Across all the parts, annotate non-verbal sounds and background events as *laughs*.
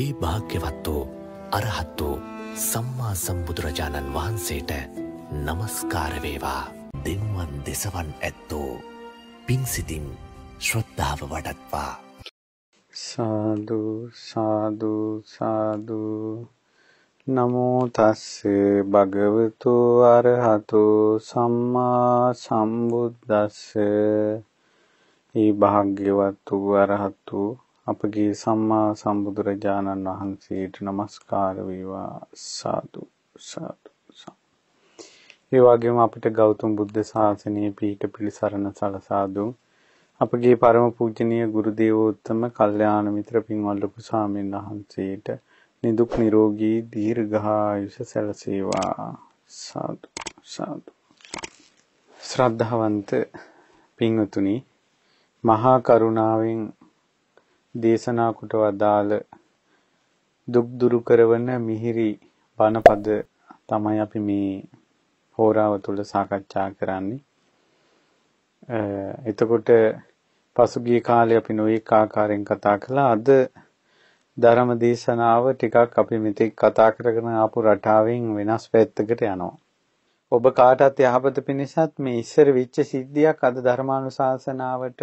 ඒ භාග්‍යවත් වූ අරහත් වූ සම්මා සම්බුදුරජාණන් වහන්සේට නමස්කාරවේවා දෙවුවන් දෙසවන් ඇත්තෝ පින්සිතින් ශ්‍රද්ධාව වඩත්වා. සාදු සාදු සාදු නමෝ තස්සේ භගවතු අරහතු සම්මා සම්බුද්දස්සේ ඊ භාග්‍යවත් වූ අරහතු අපගේ සම්මා සම්බුදුරජාණන් වහන්සේට নমස්කාර වේවා සාදු සාදු ඒ වගේම අපිට ගෞතම බුද්ධ ශාසනයේ පීඨ පිළිසරණ සලසා දුන් අපගේ පරම පූජනීය ගුරු දේවෝත්තම කල්යාණ මිත්‍ර පින්වත් ලොකු සාමීන් වහන්සේට නිදුක් නිරෝගී දීර්ඝායුෂ සැලසේවා සාදු සාදු ශ්‍රද්ධාවන්ත පින්වතුනි මහා කරුණාවෙන් දේශනා කොට වදාළ දුක් දුරු කරවන මිහිරි බණපද තමයි අපි මේ හෝරාව තුළ සාකච්ඡා කරන්නේ. එතකොට පසුගිය කාලේ අපි නොඑක ආකාරයෙන් කතා කළා. අද ධර්ම දේශනාව ටිකක් අපි මෙතෙක් කතා කරගෙන ආපු රටාවෙන් වෙනස් පැත්තකට යනවා. ඔබ කාටත් යහපත පිණිසත් මේ ඉස්සර විච්ච සිද්ධියක් අද ධර්මානුශාසනාවට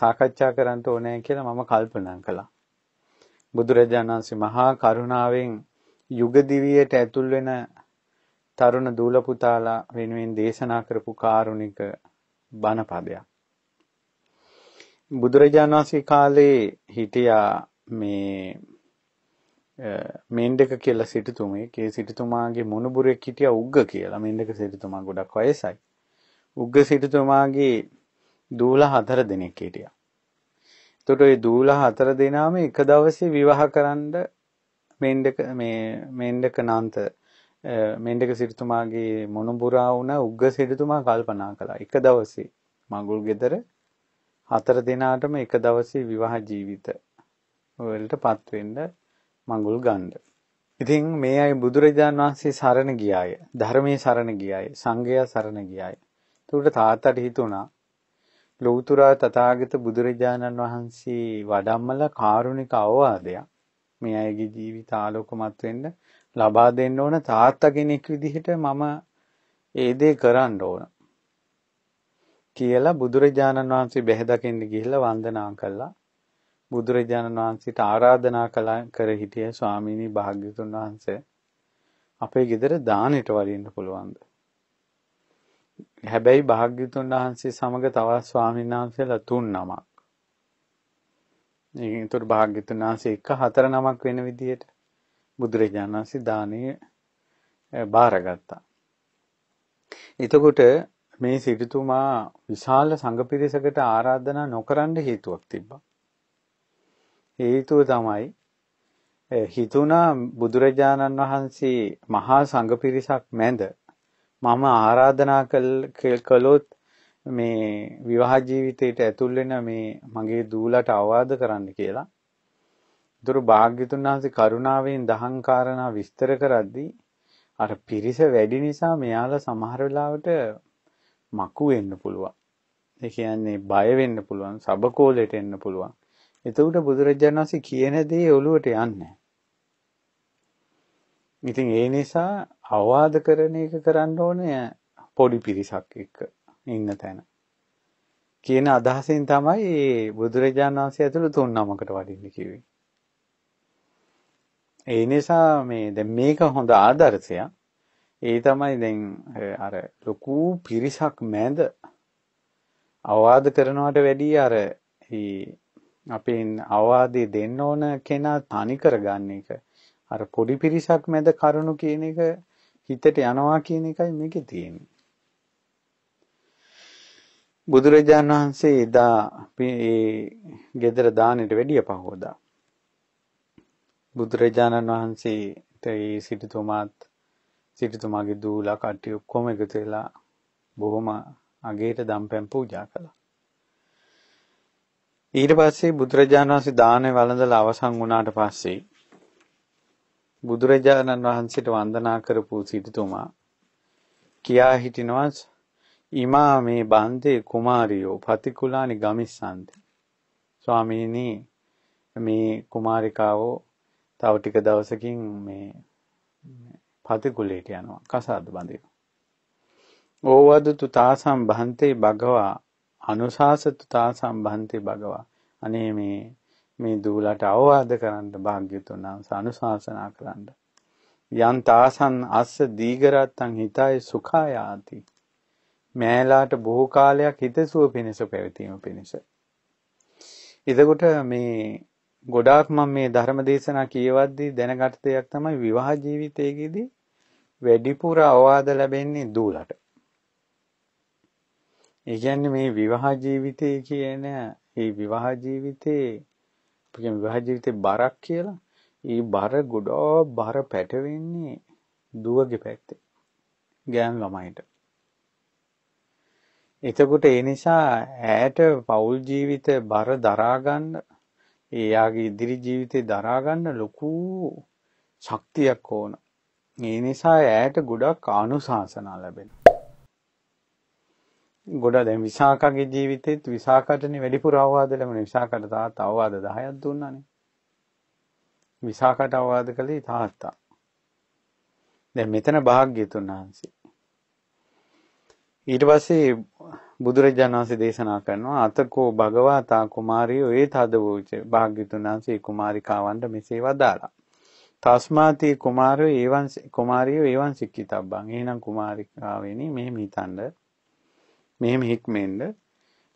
සාකච්ඡා කරන්න ඕනේ කියලා මම කල්පනා කළා. බුදුරජාණන් වහන්සේ මහා කරුණාවෙන් යුග දිවියට ඇතුල් වෙන තරුණ දූල පුතාලා වෙනුවෙන් දේශනා කරපු කාරුණික බණපදයක්. බුදුරජාණන් වහන්සේ කාලේ හිටියා මේ මේන්ඩක කියලා සිටුතුමෙක් ඒ සිටුතුමාගේ මොනුබුරෙක් හිටියා උග්ග කියලා මේන්ඩක සිටුතුමා ගොඩක් වයසයි උග්ග සිටුතුමාගේ දූල හතර දෙනෙක් හිටියා. එතකොට ඒ දූල හතර දෙනාම එක දවසේ විවාහ කරන්න මේන්ඩක මේ මේන්ඩක නාන්ත මේන්ඩක සිටුමාගේ මොනුබුරා වුණ උග්ග සිටුමා කල්පනා කළා. එක දවසේ මඟුල් ගෙදර හතර දෙනාටම එක දවසේ විවාහ ජීවිත වලට පත්වෙන්න මඟුල් ගන්න. ඉතින් මේ අය බුදුරජාණන් වහන්සේ සරණ ගියාය. ධර්මයේ සරණ ගියාය. සංඝයා සරණ ගියාය. ඒකට තාත්තට හිතුණා ලෞතුරා තථාගත බුදුරජාණන් වහන්සේ වඩම්මල කාරුණික අවවාදයක් මේ අයගේ ජීවිත ආලෝකමත් වෙන්න ලබා දෙන්න ඕන තාත්තා කෙනෙක් විදිහට මම ඒ දේ කරන්න ඕන කියලා බුදුරජාණන් වහන්සේ බැහැදකින්න ගිහිල්ලා වන්දනා කළා බුදුරජාණන් වහන්සේට ආරාධනා කළා කර හිටිය ස්වාමීනි භාග්‍යතුන් වහන්සේ අපේ ගෙදර දානෙට වඩින්න පුළුවන්ද හැබැයි භාග්‍යතුන් වහන්සේ සමග තවත් ස්වාමීන් වහන්සේලා තුන් නමක්. ඉතින් ඒතර භාග්‍යතුන් වහන්සේ එක හතර නමක් වෙන විදියට බුදුරජාණන් වහන්සේ දානීය බාරගත්තා. එතකොට මේ සිටුතුමා විශාල සංඝ පිරිසකට ආරාධනා නොකරන්න හේතුවක් තිබ්බා. හේතුව තමයි හිතුණා බුදුරජාණන් වහන්සේ මහා සංඝ පිරිසක් මැද මම ආරාධනා කළොත් මේ විවාහ ජීවිතයට ඇතුල් වෙන මේ මගේ දූලට අවවාද කරන්න කියලා. දුරු භාග්‍යතුන් වහන්සේ කරුණාවෙන් දහං කාරණා විස්තර කරද්දී අර පිරිස වැඩි නිසා මෙයාලා සමහර වෙලාවට මකු වෙන්න පුළුවන්. ඒ කියන්නේ බය වෙන්න පුළුවන්, සබකෝලයට එන්න පුළුවන්. එතකොට බුදුරජාණන් වහන්සේ කියන දේ ඔළුවට යන්නේ ඉතින් ඒ නිසා අවවාද කරන එක කරන්න ඕනේ පොඩි පිරිසක් එක්ක ඉන්න තැන. කියන අදහසින් තමයි බුදුරජාණන් වහන්සේ ඇතුළු තුන් නමකට වඩින්න කිව්වේ. ඒ නිසා මේ දැන් මේක හොඳ ආදර්ශයක්. ඒ තමයි දැන් අර ලොකු පිරිසක් මැද අවවාද කරනවට වැඩිය අර අපේ අවවාදේ දෙන්න ඕන කෙනා තනි කරගන්න එක අර පොඩි පිරිසක් මැද කරුණු කියන එක හිතට යනවා කියන එකයි මේකේ තියෙන්නේ. බුදුරජාණන් වහන්සේ එදා මේ ගෙදර දානෙට වැඩිය පහෝදා. බුදුරජාණන් වහන්සේට ඒ සිටුතුමාත් සිටුතුමාගේ දූලා කට්ටිය ඔක්කොම එකතු වෙලා බොහොම අගේට දම්පැන් පූජා කළා. ඊට පස්සේ බුදුරජාණන් වහන්සේ දානේ වළඳලා අවසන් වුණාට පස්සේ බුදුරජාණන් වහන්සේට වන්දනා කරපු සිටුතුමා කියා හිටිනවා ඉමා මේ බන්දේ කුමාරියෝ පතිකුලානි ගමිස්සන්ති ස්වාමීනි මේ කුමාරිකාවෝ තව ටික දවසකින් මේ පතිකුලයට යනවා කසාද බඳින ඕවදතු තාසම් බන්තේ භගවා අනුශාසතු තාසම් බන්තේ භගවා අනේ මේ මේ දූලට අවවාද කරන්න භාග්‍යතුන් වහන්සේ අනුශාසනා කරන්න. යන් තාසන් අස්ස දීගරත්තං හිතයි සුඛායාති. මෑලාට බොහෝ කාලයක් හිතසුව පිණිස පැවතීම පිණිස. එතකොට මේ ගොඩාක් මම මේ ධර්ම දේශනා කියවද්දී දැනගත් දෙයක් තමයි විවාහ ජීවිතයේදී වැඩිපුර අවවාද ලැබෙන්නේ දූලට. ඒ කියන්නේ මේ විවාහ ජීවිතය කියන මේ විවාහ ජීවිතේ අපි කියමු විවාහ ජීවිතේ බරක් කියලා. ඒ බර ගොඩක් බර පැටවෙන්නේ දුවගේ පැත්තේ. ගෑන් ළමයිට. එතකොට ඒ නිසා ඈට පෞල් ජීවිත බර දරා ගන්න එයාගේ ඉදිරි ජීවිතේ දරා ගන්න ලොකු ශක්තියක් ඕන. ඒ නිසා ඈට ගොඩක් ආනුශාසනා ලැබෙනවා. ගොඩක් දැන් විසාකාගේ ජීවිතෙත් විසාකටනේ වැඩිපුර අවවාද ලැබුණේ. විසාකට තාත්තා අවවාද 10ක් දුන්නානේ. විසාකට අවවාද කළේ තාත්තා. දැන් මෙතන භාග්‍යතුන් වහන්සේ. ඊට පස්සේ බුදුරජාණන් වහන්සේ දේශනා කරනවා අතකෝ භගවතා කුමාරියෝ ඒ තදවෝච භාග්‍යතුන් වහන්සේ කුමාරිකාවන්ට මෙසේ වදාලා. තස්මාති කුමාරයෝ ඒවන් කුමාරියෝ ඒවන් සික්කිතබ්බන්. එහෙනම් කුමාරිකාවෙනි මෙහෙම හිතන්නේ මෙහෙම හික්මෙන්න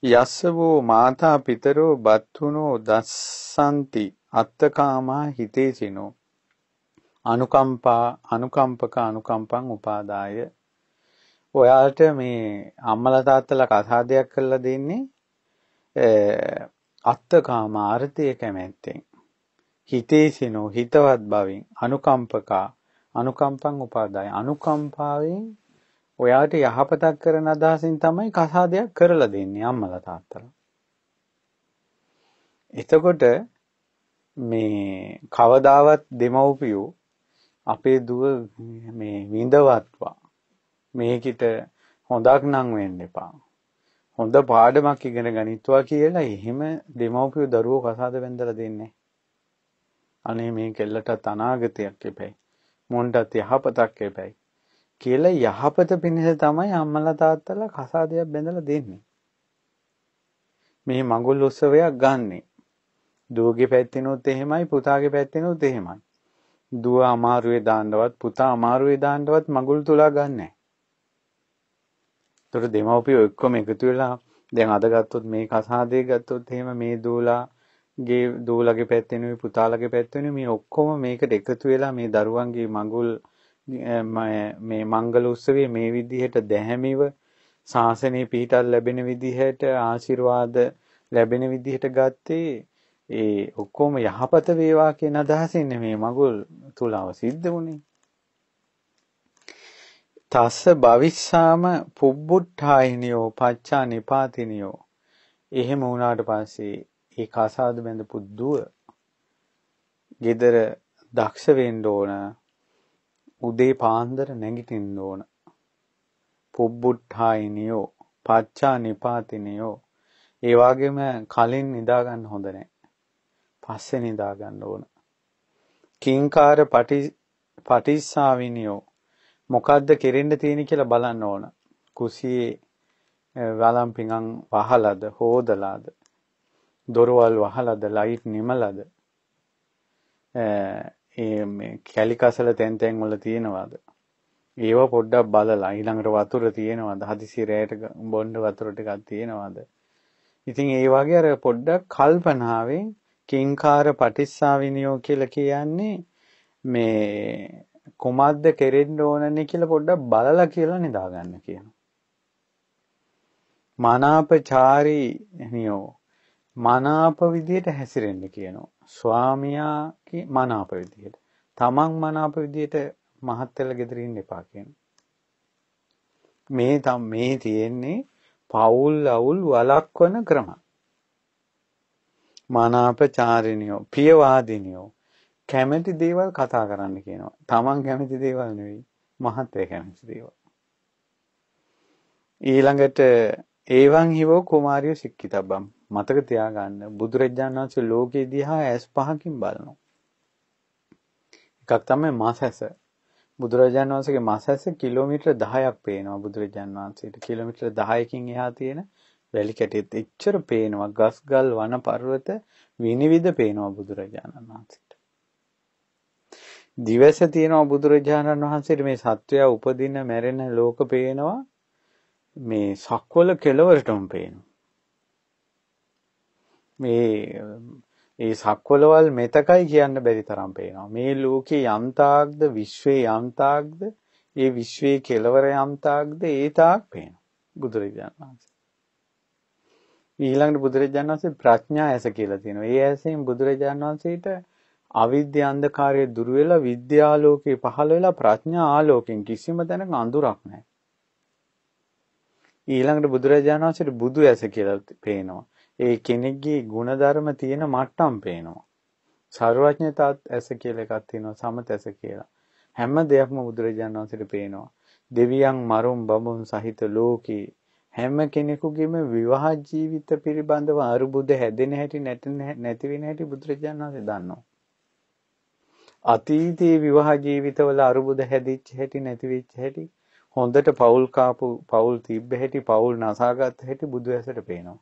යස්සවෝ මාතා පිතරෝ බත්තුනෝ දස්සන්ති අත්තකාමා හිතේසිනෝ අනුකම්පා අනුකම්පක අනුකම්පං උපාදාය ඔයාලට මේ අම්මලා තාත්තලා කතා දෙයක් කරලා දෙන්නේ අත්තකාම ආර්ථය කැමැත්තෙන් හිතේසිනෝ හිතවත් බවින් අනුකම්පකා අනුකම්පං උපාදාය අනුකම්පාවෙන් ඔයාට යහපතක් කරන අදහසින් තමයි කසාදයක් කරලා දෙන්නේ අම්මලා තාත්තලා. එතකොට මේ කවදාවත් දෙමව්පියෝ අපේ දුව මේ විඳවත්වා මේකිට හොඳක් නම් වෙන්න එපා. හොඳ පාඩමක් ඉගෙන ගනිත්වා කියලා එහෙම දෙමව්පියෝ දරුවෝ කසාද වෙන්දලා දෙන්නේ. අනේ මේ කෙල්ලටත් අනාගතයක් එපැයි. මොන්ටත් යහපතක් එපැයි. කියලා යහපත පිණිස තමයි අම්මලා තාත්තලා කසාදයක් බැඳලා දෙන්නේ. මේ මඟුල් උත්සවයක් ගන්නෙ. දුවගේ පැත්තෙනුත් එහෙමයි පුතාගේ පැත්තෙනුත් එහෙමයි. දුව අමාරුවේ දාන්නවත් පුතා අමාරුවේ දාන්නවත් මඟුල් තුලා ගන්නෑ. ඒතර දෙමව්පියෝ එක්කම එකතු වෙලා දැන් අද ගත්තොත් මේ කසාදේ ගත්තොත් එහෙම මේ දූලා ගේ දූලගේ පැත්තෙනුයි පුතාලගේ පැත්තෙනුයි මේ ඔක්කොම මේකට එකතු වෙලා මේ දරුවන්ගේ මඟුල් මේ මංගල උත්සවයේ මේ විදිහට දැහැමිව ශාසනයේ පිහිටක් ලැබෙන විදිහට ආශිර්වාද ලැබෙන විදිහට ගත්තේ ඒ ඔක්කොම යහපත වේවා කියන අදහසින් මේ මගුල් තුලාව සිද්ධ වුණේ. තස්ස භවිස්සාම පුබ්බුට්ඨායිනියෝ පච්චා නිපාතිනියෝ. එහෙම වුණාට පස්සේ ඒ කසාද බඳපු දුව gedara දක්ෂ වෙන්න ඕන උදේ පාන්දර නැගිටින්න ඕන. පුබ්බුට්ඨායිනියෝ, පච්චා නිපාතිනියෝ. ඒ වගේම කලින් නිදා ගන්න හොඳ නැහැ. පස්සේ නිදා ගන්න ඕන. කිංකාර පටි පටිස්සාවිනියෝ මොකද්ද කෙරෙන්න තියෙන කියලා බලන්න ඕන. කුසියේ වලම් පිඟන් වහලද හෝදලාද දොරවල් වහලද ලයිට් නිමලද මේ කැලිකසල තැන් තැන් වල තියෙනවාද? ඒව පොඩ්ඩක් බලලා ඊළඟට වතුර තියෙනවද? හදිසි රැයට බොන්න වතුර ටිකක් තියෙනවද? ඉතින් ඒ වගේ අර පොඩ්ඩක් කල්පනාවෙන් කිංකාර පටිස්සාවිනියෝ කියලා කියන්නේ මේ කුමද්ද කෙරෙන්න ඕනනේ කියලා පොඩ්ඩක් බලලා කියලා නිදාගන්න කියනවා. මනාපචාරී නියෝ මනාප විදියට හැසිරෙන්න කියනවා. ස්වාමියාගේ මනාප විදියට. තමන් මනාප විදියට මහත් වෙලා ගෙදර ඉන්න එපා කියනවා. මේ තම මේ තියෙන්නේ පවුල් අවුල් වළක්වන ක්‍රම. මනාපචාරිනියෝ පියවාදිනියෝ කැමැති දේවල් කතා කරන්න කියනවා. තමන් කැමැති දේවල් නෙවෙයි මහත්ය කැමැති දේවල්. ඊළඟට ඒවන් හිවෝ කුමාරිය සික්කිතබ්බම් මතක තියාගන්න බුදුරජාණන් වහන්සේ ලෝකේ දිහා ඇස් පහකින් බලනවා. එකක් තමයි මාස ඇස. බුදුරජාණන් වහන්සේගේ මාස ඇස කිලෝමීටර 10ක් පේනවා බුදුරජාණන් වහන්සේට. කිලෝමීටර 10කින් එහා තියෙන වැලි කැටෙත් එච්චර පේනවා. ගස් ගල් වන පර්වත විනිවිද පේනවා බුදුරජාණන් වහන්සේට. දිවස තියෙනවා බුදුරජාණන් වහන්සේට මේ සත්වයා උපදින මැරෙන ලෝක පේනවා. මේ සක්වල කෙලවරටම පේනවා. මේ ඒ සක්වලවල් මෙතකයි කියන්න බැරි තරම් පේනවා. මේ ලෝකේ යම්තාක්ද විශ්වයේ යම්තාක්ද ඒ විශ්වයේ කෙලවර යම්තාක්ද ඒ තාක් පේනවා. බුදුරජාණන් වහන්සේ. ඊළඟට බුදුරජාණන් වහන්සේ ප්‍රඥා ඇස කියලා තියෙනවා. ඒ ඇසෙන් බුදුරජාණන් වහන්සේට අවිද්‍ය අන්ධකාරයේ දුර වෙලා විද්‍යාලෝකේ පහළ වෙලා ප්‍රඥා ආලෝකෙන් කිසිම තැනක අඳුරක් නැහැ. ඊළඟට බුදුරජාණන් වහන්සේට බුදු ඇස කියලා පේනවා. ඒ කෙනෙක්ගේ ಗುಣධර්ම තියෙන මට්ටම් පේනවා. සර්වඥතාත් ඇස කියලා එකක් තියෙනවා සමත ඇස කියලා. හැම දෙයක්ම බුදුරජාණන් වහන්සේට පේනවා. දෙවියන් මරුන් බඹුන් සහිත ලෝකේ හැම කෙනෙකුගේම විවාහ ජීවිත පිළිබඳව අරුබුද හැදෙන හැටි නැති වෙන හැටි බුදුරජාණන් වහන්සේ දන්නවා. අතීතයේ විවාහ ජීවිතවල අරුබුද හැදිච්ච හැටි නැති වෙච්ච හැටි හොඳට පවුල් කාපු පවුල් තිබ්බ හැටි පවුල් නසාගත් හැටි බුදු ඇසට පේනවා.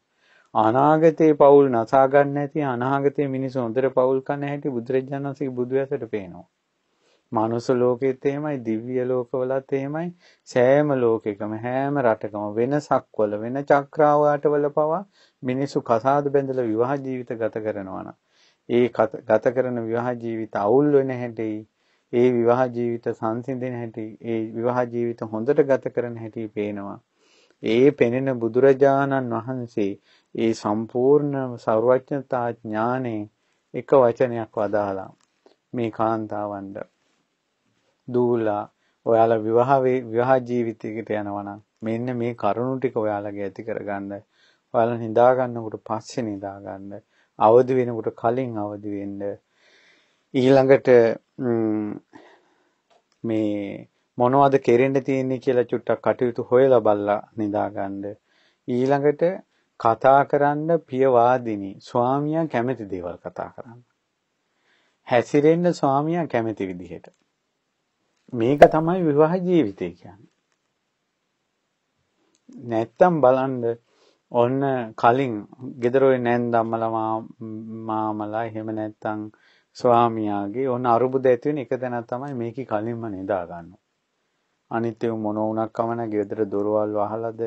අනාගතේ පවුල් නසා ගන්න නැති අනාගතේ මිනිස්සු හොඳට පවුල් කන්න හැටි බුදුරජාණන් වහන්සේගේ බුදු ඇසට පේනවා. මනුස්ස ලෝකෙත් එහෙමයි, දිව්‍ය ලෝකවලත් එහෙමයි, සෑම ලෝකෙකම හැම රටකම වෙනසක්වල වෙන චක්‍රාවාටවල පවා මිනිස්සු කසාද බැඳලා විවාහ ජීවිත ගත කරනවා නම් ඒ ගත කරන විවාහ ජීවිත අවුල් වෙන හැටි ඒ විවාහ ජීවිත සංසිඳෙන හැටි ඒ විවාහ ජීවිත හොඳට ගත කරන හැටි පේනවා ඒ පෙනෙන බුදුරජාණන් වහන්සේ ඒ සම්පූර්ණ ਸਰවඥතා ඥානේ එක වචනයක් වදාලා මේ කාන්තාවන්ට දූලා ඔයාලා විවාහ විවාහ ජීවිතයකට යනවා නම් මෙන්න මේ කරුණු ටික ඔයාලගේ ඇති කරගන්න ඔයාලා නිදා ගන්නකොට පස්සේ නිදා ගන්න අවදි වෙනකොට කලින් අවදි වෙන්න ඊළඟට මේ මොනවද කෙරෙන්න තියෙන්නේ කියලා චුට්ටක් කටයුතු හොයලා බලලා නිදා ගන්න ඊළඟට කතා කරන්න පියවාදිනි ස්වාමියා කැමති දේවල් කතා කරන්න. හැසිරෙන්න ස්වාමියා කැමති විදිහට. මේක තමයි විවාහ ජීවිතය කියන්නේ. නැත්තම් බලන්න ඔන්න කලින් ගෙදර ওই නැන්දම්මලා මාමලා එහෙම නැත්තම් ස්වාමියාගේ ඔන්න අරුබුද ඇති වෙන එක තැන තමයි මේකේ කලින්ම නෙදා ගන්නවා. අනිත් ඒවා මොන වුණක් කමන ගෙදර දොරවල් වහලාද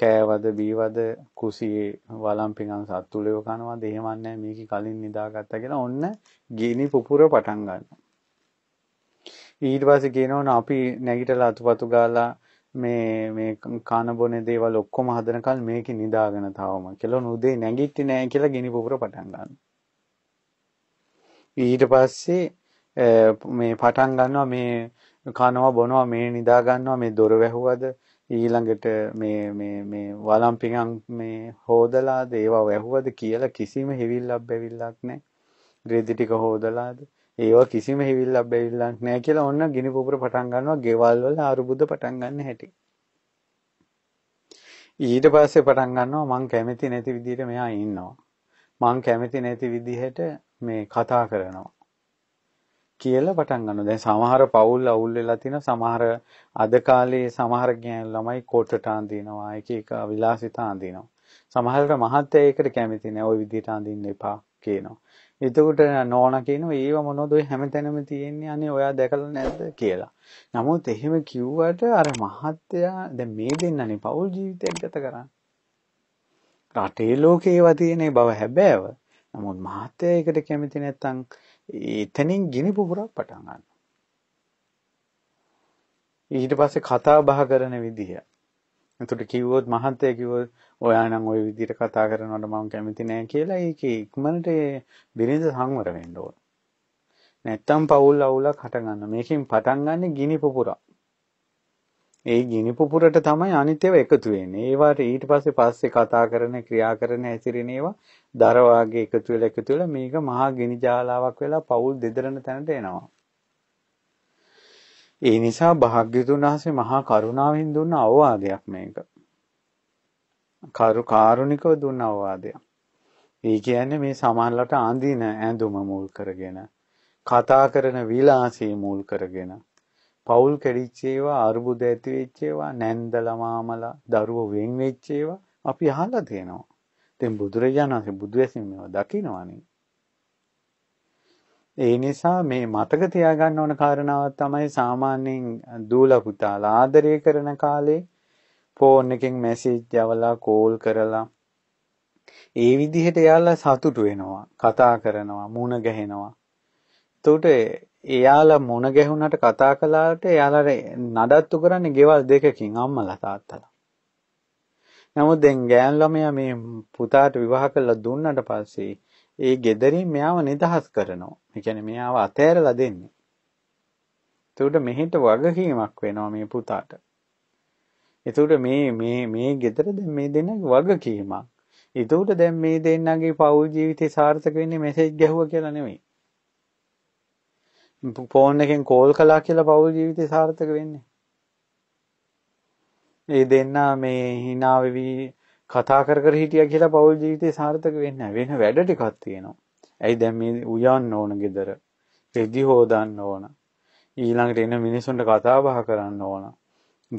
කෑවද බීවද කුසියේ වළම්පිකන් සත්තුලෙව කනවද එහෙමත් නැහැ මේකේ කලින් නිදාගත්තා කියලා ඔන්න ගිනි පුපුර පටන් ගන්නවා ඊට පස්සේ කියනවනේ අපි නැගිටලා අතුපතු ගාලා මේ මේ කන බොන දේවල් ඔක්කොම හදනකල් මේකේ නිදාගෙන තවම කියලා නුදේ නැගිටින්නේ නැහැ කියලා ගිනි පුපුර පටන් ගන්නවා ඊට පස්සේ මේ පටන් ගන්නවා මේ කනවා බොනවා මේ නිදා ගන්නවා මේ දොර වැහුවද ඊළඟට මේ මේ මේ වලම් පිඟන් මේ හොදලාද ඒවා වැහුවද කියලා කිසිම හිවිල්ලක් බැවිල්ලක් නැහැ. රෙදි ටික හොදලාද ඒවා කිසිම හිවිල්ලක් බැවිල්ලක් නැහැ කියලා ඔන්න ගිනි පුපුර පටන් ගන්නවා ගෙවල් වල අරුබුද පටන් ගන්න හැටි. ඊට පස්සේ පටන් ගන්නවා මං කැමති නැති විදිහට මෙයා ඉන්නවා. මං කැමති නැති විදිහට මේ කතා කරනවා. කියලා පටන් ගන්නවා. දැන් සමහර පවුල් අවුල් වෙලා තින සමහර අද කාලේ සමහර ගෑනු ළමයි කොටට අඳිනවා, එක එක විලාසිතා අඳිනවා. සමහරට මහත්තයා ඒකට කැමති නෑ. ওই විදිහට අඳින්න එපා කියනවා. එතකොට නෝනා කියනවා ඒව මොනවද ඔය හැමතැනම තියෙන්නේ අනේ ඔයා දැකලා නැද්ද කියලා. නමුත් එහෙම කිව්වට අර මහත්තයා දැන් මේ දෙන්නනේ පෞල් ජීවිතයක් ගත කරන්නේ. රටේ ලෝකේ ඒවා තියෙනේ බව හැබෑව. නමුත් මහත්තයා ඒකට කැමති නැත්තම් එතනින් ගිනි පුපුරක් පටන් ගන්නවා. ඊට පස්සේ කතා බහ කරන විදිහ. එතකොට කිව්වොත් මහන්තය කිව්වොත් ඔයා නම් ওই විදිහට කතා කරනවට මම කැමති නෑ කියලා ඒක ඉක්මනට බිරිඳ සංවර වෙන්න ඕන. නැත්තම් පවුල් අවුලක් හටගන්න. මේකෙන් පටන් ගන්න ගිනි පුපුරක්. ඒ ගිනි පුපුරට තමයි අනිත් ඒවා එකතු වෙන්නේ. ඒවට ඊට පස්සේ පස්සේ කතා කරන, ක්‍රියා කරන, හැසිරෙන ඒවා දර වාගේ එකතු වෙලා එකතු වෙලා මේක මහා ගිනි ජාලාවක් වෙලා පවුල් දෙදරන තැනට එනවා. ඒ නිසා භාග්‍යතුන් වහන්සේ මහා කරුණාවෙන් දුන්න අවවාදයක් මේක. කරු කාරුණිකව දුන්න අවවාදයක්. ඒ කියන්නේ මේ සමානලට ආඳින ඇඳුම මුල් කරගෙන කතා කරන විලාසය මුල් කරගෙන පවුල් කැඩිච්ච ඒවා, අර්බුද ඇති වෙච්ච ඒවා, නැන්දලා මාමලා දරුවෝ වෙන් වෙච්ච ඒවා අපි අහලා තියෙනවා. ඉතින් බුදුරජාණන් වහන්සේ බුදු ඇසින් මේවා දකිනවනේ. ඒ නිසා මේ මතක තියාගන්න ඕන කාරණාවක් තමයි සාමාන්‍යයෙන් දූල පුතාලා ආදරය කරන කාලේ ෆෝන් එකෙන් මැසේජ් යවලා කෝල් කරලා ඒ විදිහට යාලා සතුටු වෙනවා කතා කරනවා මුණ ගැහෙනවා එතකොට එයාලා මුණ ගැහුණාට කතා කළාට එයාලා නඩත්තු කරන්නේ ගෙවල් දෙකකින් අම්මලා තාත්තලා. නමුත් දැන් ගෑන් ළමයා මේ පුතාට විවාහ කරලා දුන්නට පස්සේ ඒ gederin මෙයාව නිදහස් කරනවා. ඒ කියන්නේ මෙයාව අතෑරලා දෙන්නේ. ඒකට මෙහෙට වගකීමක් වෙනවා මේ පුතාට. ඒකට මේ මේ මේ gedera දැන් මේ දෙන්නගේ වගකීමක්. ඒකට දැන් මේ දෙන්නගේ පෞල් ජීවිතේ සාර්ථක වෙන්නේ මෙසේජ් ගැහුවා කියලා නෙවෙයි. ෆෝන් එකෙන් කෝල් කළා කියලා පෞල් ජීවිතේ සාර්ථක වෙන්නේ. ඒ දෙන්න මේ hina වෙවි කතා කර කර හිටියා කියලා පෞල් ජීවිතේ සාර්ථක වෙන්නේ නැහැ. වෙන වැඩ ටිකක් තියෙනවා. ඇයි දැන් මේ උයන්න ඕන ගෙදර. රෙදි හොදන්න ඕන. ඊළඟට එන මිනිසුන්ට කතා බහ කරන්න ඕන.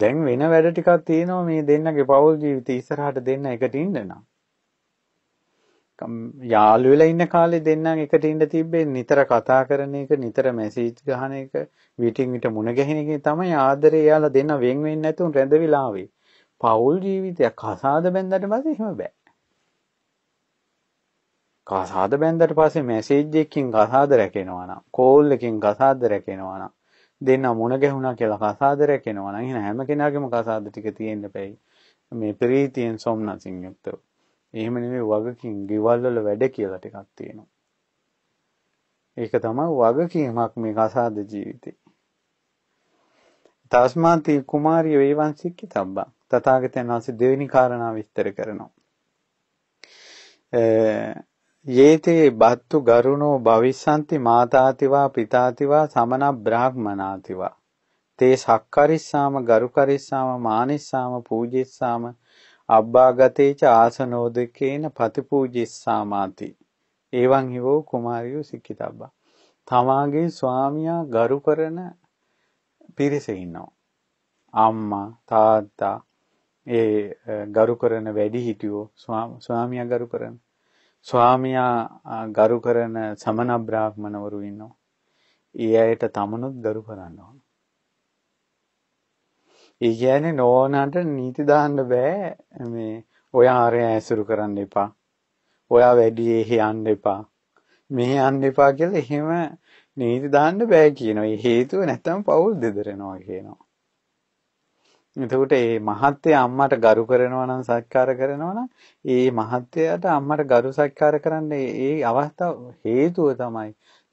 දැන් වෙන වැඩ ටිකක් තියෙනවා මේ දෙන්නගේ පෞල් ජීවිතේ ඉස්සරහට දෙන්න එකට ඉන්න නම්. යාළුවෙලා ඉන්න කාලේ දෙන්නම් එකට ඉන්න තිබ්බේ නිතර කතා කරන එක නිතර මැසේජ් ගහන එක මීටින් විට මුණ ගැහෙන එක තමයි ආදරේ යාලා දෙන්න වෙන් වෙන්නේ නැතුන් රැඳවිලා ආවේ. පෞල් ජීවිතයක් කසාද බැන්දට පස්සේ එහෙම බෑ. කසාද බැන්දට පස්සේ මැසේජ් එකකින් කසාද රැකෙනවා නම් කෝල් එකකින් කසාද රැකෙනවා නම් දෙන්න මුණ ගැහුණා කියලා කසාද රැකෙනවා නම් එහෙනම් හැම කෙනාගේම කසාද ටික තියෙන්න බෑයි. මේ ප්‍රීතියෙන් සොම්නසින් යුක්තව. එහෙම නෙමෙයි වගකීම් ගෙවල් වල වැඩ කියලා ටිකක් තියෙනවා. ඒක තමයි වගකීමක් මේ අසාද ජීවිතේ. තස්මාති කුමාරිය වේවංශික තබ්බා. තථාගතයන් වහන්සේ දෙවෙනි කාරණා විස්තර කරනවා. යේතේ බත්තු ගරුණෝ භවිස්සanti මාතාතිවා පිතාතිවා සමන බ්‍රාහ්මනාතිවා තේ සක්කරිස්සාම ගරුකරිස්සාම මානිස්සාම පූජිස්සාම අබ්බාගතේච ආසනෝදකේන පතිපූජිස්සාමාති. එවං හිවෝ කුමාරියෝ සික්කිතබ්බා. තමාගේ ස්වාමියා ගරු කරන පිරිස ඉන්නවා. අම්මා, තාත්තා, ඒ ගරු කරන වැඩිහිටියෝ ස්වාමියා ගරු කරන ස්වාමියා ගරු කරන සමන බ්‍රාහ්මණවරු ඉන්නවා. ඒ අයට තමනුත් ගරු කරන්න ඕන. ඒ කියන්නේ නෝනාට නීති දාන්න බෑ මේ ඔය ආරය ඇසුරු කරන්න එපා. ඔයා වැඩි එහෙ යන්න එපා. මෙහෙ යන්න එපා කියලා එහෙම නීති දාන්න බෑ කියනවා. ඒ හේතුව නැත්තම් පවුල් දෙදරනවා කියනවා. එතකොට මේ මහත්ය අම්මට ගරු කරනවා නම් සත්කාර කරනවා නම් ඒ මහත්යට අම්මට ගරු සත්කාර කරන්න ඒ අවස්ථාව හේතුව තමයි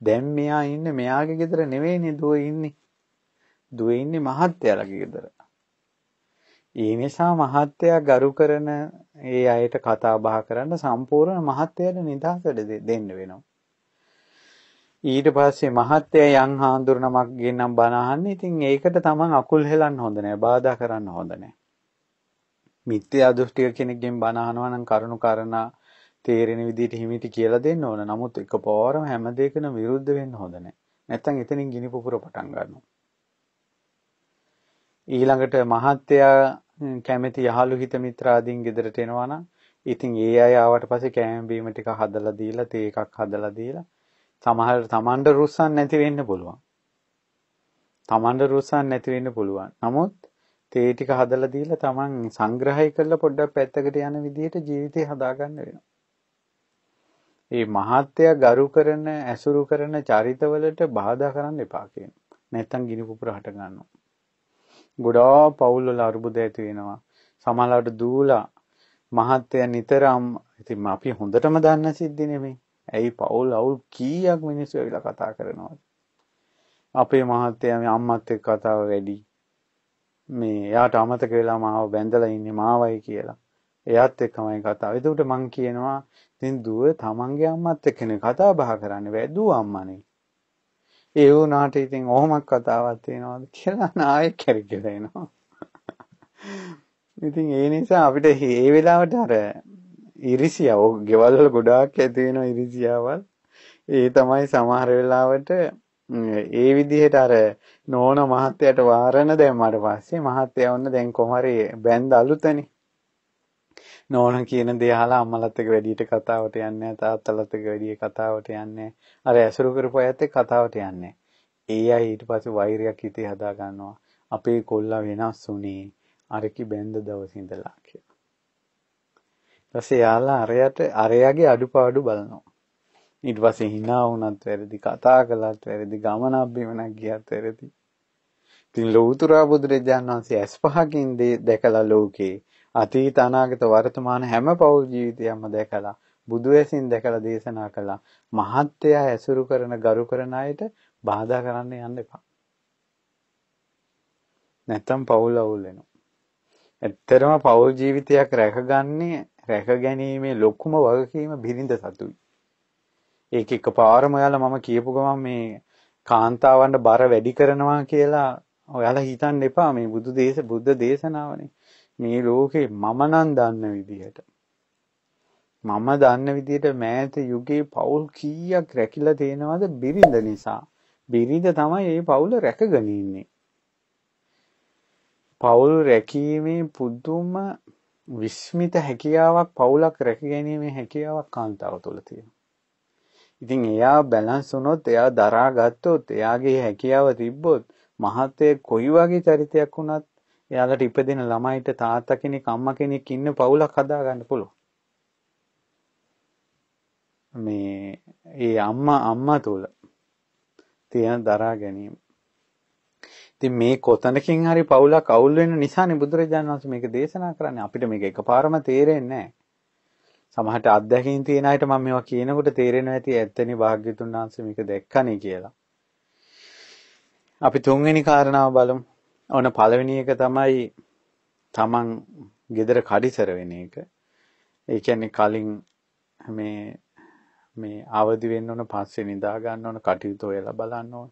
දැන් මෙයා ඉන්නේ මෙයාගේ ගෙදර නෙවෙයිනේ දුව ඉන්නේ. දුව ඉන්නේ මහත්යලගේ ගෙදර. ඒ නිසා මහත්යා ගරු කරන ඒ අයට කතා බහ කරන්න සම්පූර්ණ මහත්යට නිදහසට දෙන්න වෙනවා. ඊට පස්සේ මහත්යා යම් හාඳුරනමක් ගෙන්නම් බනහන්න. ඉතින් ඒකට තමන් අකුල් හෙලන්න හොඳ නෑ. බාධා කරන්න හොඳ නෑ. මිත්‍යා දෘෂ්ටික කෙනෙක්ගෙන් බනහනවා නම් කරුණු කරනා තේරෙන විදිහට හිමිටි කියලා දෙන්න ඕන. නමුත් එකපාරම හැම දෙයකම විරුද්ධ වෙන්න හොඳ නෑ. නැත්තම් එතනින් ගිනි පුපුර පටන් ගන්නවා. ඊළඟට මහත්තයා කැමැති යහළු හිත මිත්‍රාදීන් ගෙදරට එනවා නම් ඉතින් ඒ අය ආවට පස්සේ කෑම බීම ටික හදලා දීලා තේ එකක් හදලා දීලා සමහර තමන්ට රුස්සන් නැති වෙන්න පුළුවන්. තමන්ට රුස්සන් නැති වෙන්න පුළුවන්. නමුත් තේ ටික හදලා දීලා තමන් සංග්‍රහය කරලා පොඩ්ඩක් පැත්තකට යන විදිහට ජීවිතේ හදාගන්න වෙනවා. ඒ මහත්ය ගරු කරන ඇසුරු කරන චරිතවලට බාධා කරන්න එපා කියන. නැත්තම් ගිනි පුපුර හට ගන්නවා. ගොඩාක් පවුල් වල අරුබුද ඇති වෙනවා. සමහරවිට දූලා මහත්ය නිතරම ඉතින් අපි හොඳටම දන්න සිද්ධිනේ මේ. ඇයි පවුල් අවුල් කීයක් මිනිස්සු ඇවිල්ලා කතා කරනවද? අපේ මහත්තයා මේ අම්මත් එක්ක කතාව වැඩි. මේ එයාට අමතක වෙලා මාව බැඳලා ඉන්නේ මාවයි කියලා. එයාත් එක්කමයි කතාව. එතකොට මං කියනවා ඉතින් දුව තමන්ගේ අම්මත් එක්කනේ කතා බහ කරන්නේ. වැදූ අම්මනේ. ඒ වුණාට ඉතින් ඔහොමත් කතාවක් තියෙනවාද කියලා *laughs* නායක කැරිකලා එනවා. ඉතින් ඒ නිසා අපිට මේ වෙලාවට අර ඉරිසියාව ගෙවල් වල ගොඩාක් ඇති වෙන ඉරිසියාවල් ඒ තමයි සමහර වෙලාවට ඒ විදිහට අර නෝන මහත්තයාට වාරණ දැම්මාට පස්සේ මහත්තයා ඔන්න දැන් කොහරි බැඳ අලුතනේ නෝන කියන දේ අහලා අම්මලත් එක්ක වැඩියට කතාවට යන්නේ තාත්තලත් එක්ක වැඩිය කතාවට යන්නේ අර ඇසුරු කරපු අයත් එක්ක කතාවට යන්නේ ඒ අය ඊට පස්සේ වෛරයක් හිතේ හදා ගන්නවා අපේ කොල්ලා වෙනස් වුණේ අරකි බැඳ දවසේ ඉඳලා කියලා ඊට පස්සේ යාලා අරයට අරයාගේ අඩුපාඩු බලනවා ඊට පස්සේ hina වුණත් වැරදි කතා කළත් වැරදි ගමන අභිමනක් ගියත් වැරදි ඉතින් ලෞතර බුදුරජාණන් වහන්සේ ඇස් පහකින් දැකලා ලෝකේ අතීත අනාගත වර්තමාන හැම පෞල් ජීවිතයක්ම දැකලා බුදු ඇසින් දැකලා දේශනා කළා. මහත්ය ඇසුරු කරන ගරු කරන අයට බාධා කරන්න යන්න එපා. නැත්තම් පෞල් අවුල් වෙනවා. ඇත්තරම පෞල් ජීවිතයක් රැකගන්නේ රැක ගැනීමේ ලොකුම වගකීම බිරිඳ සතුයි. ඒක එකපාරම ඔයාලා මම කියපු ගමන් මේ කාන්තාවන්ට බර වැඩි කරනවා කියලා ඔයාලා හිතන්න එපා මේ බුදු දේශ බුද්ධ දේශනාවනේ. මේ ලෝකේ මම නම් දන්න විදිහට මම දන්න විදිහට මෑත යුගයේ පවුල් කීයක් රැකිලා තේනවද බිරිඳ නිසා බිරිඳ තමයි ඒ පවුල රැකගෙන ඉන්නේ පවුල් රැකීමේ පුදුම විස්මිත හැකියාවක් පවුලක් රැකගැනීමේ හැකියාවක් කාන්තාව තුළ තියෙනවා ඉතින් එයා බැලන්ස් වුණොත් එයා දරා ගත්තොත් එයාගේ හැකියාව තිබ්බොත් මහත්යේ කොයි වගේ චරිතයක් වුණත් එයාලට ඉපදෙන ළමයිට තාත්තා කෙනෙක් අම්මා කෙනෙක් ඉන්න පවුලක් හදා ගන්න පුළුවන්. මේ ඒ අම්මා අම්මා තුල තියෙන දරා ගැනීම. ඉතින් මේ කොතනකින් හරි පවුලක් අවුල් වෙන නිසානේ බුදුරජාණන් වහන්සේ මේක දේශනා කරන්නේ. අපිට මේක එකපාරම තේරෙන්නේ නැහැ. සමහරට අත්දැකීම් තියෙන අයට මම මේවා කියනකොට තේරෙනවා ඇති ඇත්තනේ භාග්‍යතුන් වහන්සේ මේක දැක්කනේ කියලා. අපි තුන්වෙනි කාරණාව බලමු. ඕන පළවෙනි එක තමයි තමන් gedara කඩිසර වෙන එක. ඒ කියන්නේ කලින් මේ මේ අවදි වෙන්න ඕන පස්සේ නිදා ගන්න ඕන කටයුතු ඔයලා බලන්න ඕන.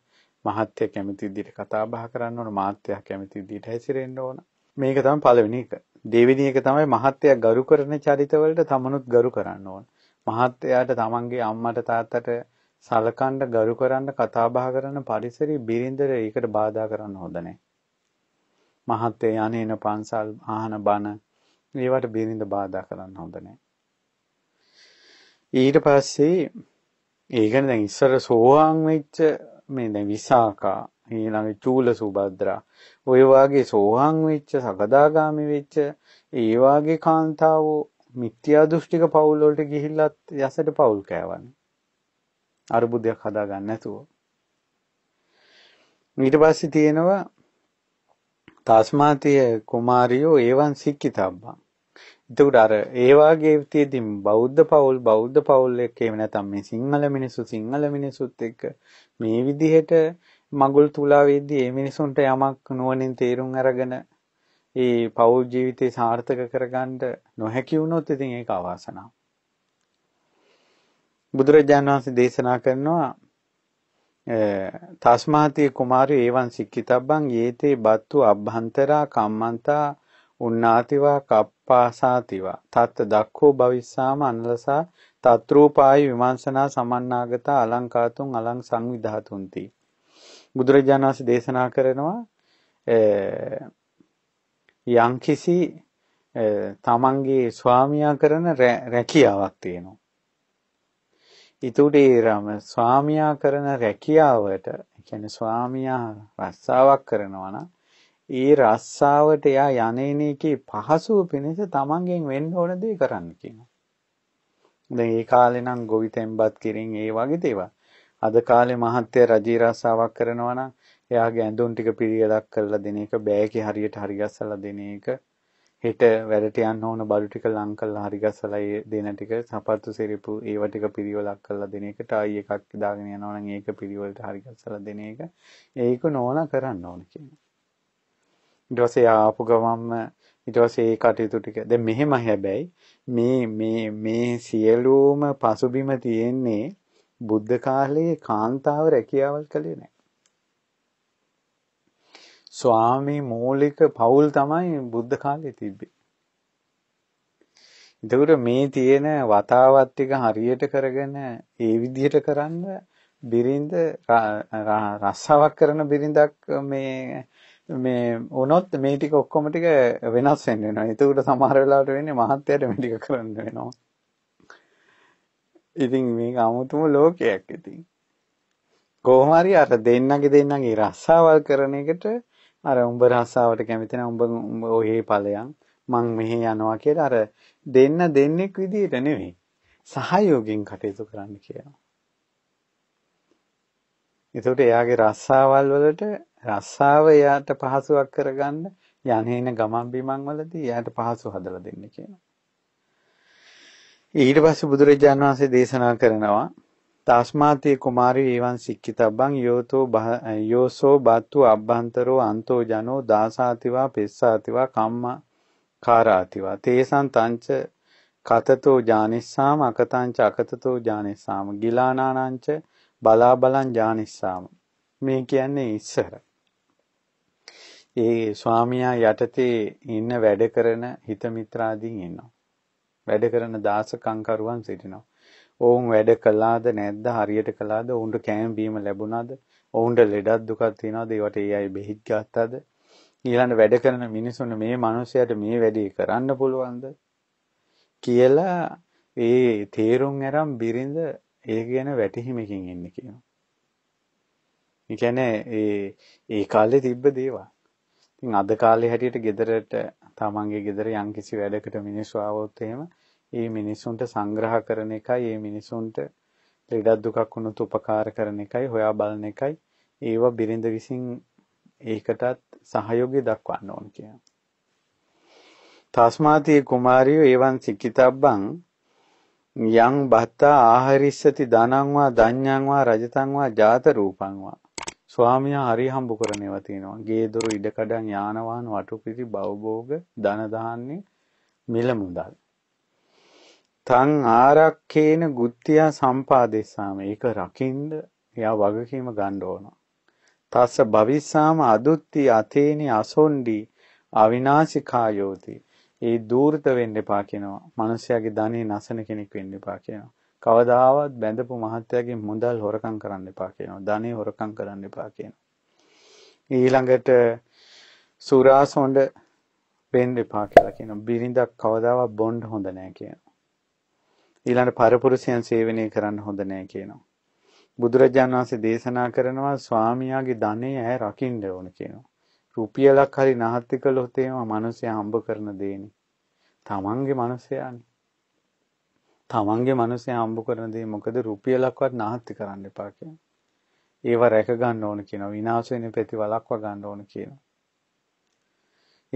මහත්ය කැමති විදිහට කතා බහ කරන්න ඕන, මාත්‍ය කැමති විදිහට හැසිරෙන්න ඕන. මේක තමයි පළවෙනි එක. දෙවෙනි එක තමයි මහත්ය ගරු කරන චරිතවලට තමනුත් ගරු කරන්න ඕන. මහත්යාට තමන්ගේ අම්මට තාත්තට සලකන්න ගරු කරන්න කතා බහ කරන පරිසරය බිරින්දර ඒකට බාධා කරන්න හොඳ නැහැ. මහත්තය යන්නේන පන්සල් ආහන බණ ඒවට බිරිඳ බාධා කරන්න හොඳ නැහැ. ඊට පස්සේ ඒ කියන්නේ දැන් ඉස්සර සෝවාන් වෙච්ච මේ දැන් විසාකා ඊළඟ චූල සුබද්‍රා ඔය වාගේ සෝවාන් වෙච්ච සකදාගාමි වෙච්ච ඒ වාගේ කාන්තාවෝ මිත්‍යා දෘෂ්ටික පවුල් වලට ගිහිල්ලත් යසට පවුල් කෑවනේ අරුබුදයක් හදාගන්න නැතුව ඊට පස්සේ තියෙනවා තාස්මාතිය කුමාරියෝ ඒවන් සික්කිතබ්බා. එතකොට අර ඒ වාගේ තියෙද්දි බෞද්ධ පවුල් බෞද්ධ පවුල් එක්ක එහෙම නැත්නම් මේ සිංහල මිනිස්සු සිංහල මිනිස්සුත් එක්ක මේ විදිහට මගුල් තුලා වෙද්දී මේ මිනිසුන්ට යමක් නුවණින් තේරුම් අරගෙන ඒ පවුල් ජීවිතේ සාර්ථක කරගන්න නොහැකි වුණොත් ඉතින් ඒක අවාසනාවක්. බුදුරජාණන් වහන්සේ දේශනා කරනවා තස්මාතිය කුමාරය ඒවන් සික්කිතබ්බන් යේතේ බත්තු අභ්‍යන්තරා කම්මන්තා උන්නාතිවා කප්පාසාතිවා තත් දක්ඛෝ භවිස්සාම අනලසා තත්රූපාය විමර්ශනා සමන්නාගත අලංකාතුන් අලං සංවිධාතුන්ති බුදුරජාණන් වහන්සේ දේශනා කරනවා යම්කිසි තමන්ගේ ස්වාමියා කරන රැකියාවක් තියෙනවා ඉතුඩේ රම ස්වාමියා කරන රැකියාවට කියන්නේ ස්වාමියා රස්සාවක් කරනවා නම් ඒ රස්සාවට එයා යන්නේන එකේ පහසුව පිණිස තමන්ගෙන් වෙන්න ඕන දේ කරන්න කියනවා. දැන් ඒ කාලේ නම් ගොවි තැම්පත් කිරින් ඒ වගේ දේවල්. අද කාලේ මහත්ය රජී රස්සාවක් කරනවා නම් එයාගේ ඇඳුම් ටික පිළියෙලක් කරලා දෙන එක බෑගේ හරියට හරියස්සලා දෙන එක හෙට වැඩට යන්න ඕන බඩු ටික ලං කරලා හරි ගස්සලා ඒ දෙන ටික සපත්තු සිරිපු ඒව ටික පිරිවලක් කරලා දෙන එකට ආයි එකක් දාගෙන යනවා නම් ඒක පිරිවලට හරි ගස්සලා දෙන එක ඒක නෝනා කරන්න ඕන කියනවා ඊට පස්සේ ආපු ගමම්ම ඊට පස්සේ ඒ කටයුතු ටික දැන් මෙහෙම හැබැයි මේ මේ මේ සියලුම පසුබිම තියෙන්නේ බුද්ධ කාලයේ කාන්තාව රැකියාවල් කළේ නැහැ ස්වාමී මූලික පවුල් තමයි බුද්ධ කාලේ තිබ්බේ. එතකොට මේ තියෙන වතාවත් ටික හරියට කරගෙන ඒ විදිහට කරන්න බිරිඳ රස්සාවක් කරන බිරිඳක් මේ මේ වුණොත් මේ ටික ඔක්කොම ටික වෙනස් වෙන්න වෙනවා. ඒකට සමහර වෙලාවට වෙන්නේ මහත්යට මේ ටික කරන්න වෙනවා. ඉතින් මේක 아무තුම ලෝකයක් ඉතින්. කොහොම හරි අර දෙන්නගේ දෙන්නගේ රස්සාවල් කරන එකට අර උඹ රස්සාවට කැමති නැහැ උඹ ඔහේ ඵලයන් මං මෙහෙ යනවා කියලා අර දෙන්න දෙන්නෙක් විදියට නෙවෙයි සහයෝගයෙන් කටයුතු කරන්න කියනවා. ඒතකොට එයාගේ රස්සාවල් වලට රස්සාව එයාට පහසුවක් කරගන්න යන්නේන ගමන් බිමන් වලදී එයාට පහසු හදලා දෙන්න කියනවා. ඊට පස්සේ බුදුරජාණන් වහන්සේ දේශනා කරනවා තාස්මාතේ කුමාරී ඒවන් සික්කිතබ්බං යෝතෝ යෝසෝ බත්තු අබ්බන්තරෝ අන්තෝ ජනෝ දාසාතිවා පෙස්සාතිවා කම්ම කාරාතිවා තේසං තංච කතතෝ ජානිස්සාම අකතංච අකතතෝ ජානිස්සාම ගිලානානංච බලාබලං ජානිස්සාම මේ කියන්නේ ඉස්සර ඒ ස්වාමියා යටතේ ඉන්න වැඩ කරන හිත මිත්‍රාදීන් ඉන්නවා වැඩ කරන දාසකම්කරුවන් සිටිනවා ඔවුන් වැඩ කළාද නැද්ද හරියට කළාද ඔවුන්ට කෑම බීම ලැබුණාද ඔවුන්ට ලෙඩක් දුකක් තියනවාද ඒවට ඒ අය බෙහෙත් ගත්තාද ඊළඟ වැඩ කරන මිනිසුන් මේ මිනිසයාට මේ වැඩේ කරන්න පුළුවන්ද කියලා ඒ තේරුම් අරන් බිරිඳ ඒ ගැන වැටහිමකින් ඉන්නේ කියනවා. ඒ කියන්නේ ඒ ඒ කාලේ තිබ්බ දේවල්. ඉතින් අද කාලේ හැටියට ගෙදරට තමන්ගේ ගෙදර යම්කිසි වැඩකට මිනිස්සු ආවොත් එහෙම ඒ මිනිසුන්ට සංග්‍රහ කරන එකයි ඒ මිනිසුන්ට ලෙඩක් දුකක් වුණොත් උපකාර කරන එකයි හොයා බලන එකයි ඒව බිරිඳ විසින් ඒකටත් සහයෝගය දක්වන්න ඕන කියන. තස්මාති කුමාරියෝ එවන් සික්කිතබ්බං යං බත්තා ආහරිස්සති ධනං වා ධඤ්ඤං වා රජතං වා ජාත රූපං වා ස්වාමියා හරි හම්බ කරණේවා තියෙනවා ගේ දොර ඉඩකඩම් යාන වාහන වටුපිටි භවභෝග ධන දාන්නේ මිල මුදල් තං ආරක්කේන ගුත්තියා සම්පාදෙස්සාම ඒක රකින්ද එයා වගකීම ගන්න ඕන. තස්ස භවිස්සාම අදුත්ති අතේනි අසොණ්ඩි අවිනාශිකායෝති. ඒ දූර්ත වෙන්න එපා කියනවා. මිනිස්යාගේ ධනෙ නසන කෙනෙක් වෙන්න එපා කියනවා. කවදාවත් බැඳපු මහත්තයාගේ මුදල් හොරකම් කරන්න එපා කියනවා. ධනෙ හොරකම් කරන්න එපා කියනවා. ඊළඟට සුරාසොණ්ඩ වෙන්න එපා කියලා කියනවා. බිරිඳක් කවදාවත් බොණ්ඩ හොඳ නැහැ කියනවා. ඊළඟ පරපුරුෂයන් සේවනය කරන්න හොඳ නෑ කියනවා. බුදුරජාණන් වහන්සේ දේශනා කරනවා ස්වාමියාගේ ධනෙ ඇය රකින්න ඕන කියනවා. රුපියලක් හරි නාස්ති කළොත් එහෙම මිනිස්සයා හම්බ කරන දේනේ. තමන්ගේ මිනිස්සයානේ. තමන්ගේ මිනිස්සයා හම්බ කරන දේ මොකද රුපියලක්වත් නාස්ති කරන්න එපා කියනවා. ඒව රැක ගන්න ඕන කියනවා. විනාශ වෙන පැති වළක්වා ගන්න ඕන කියනවා.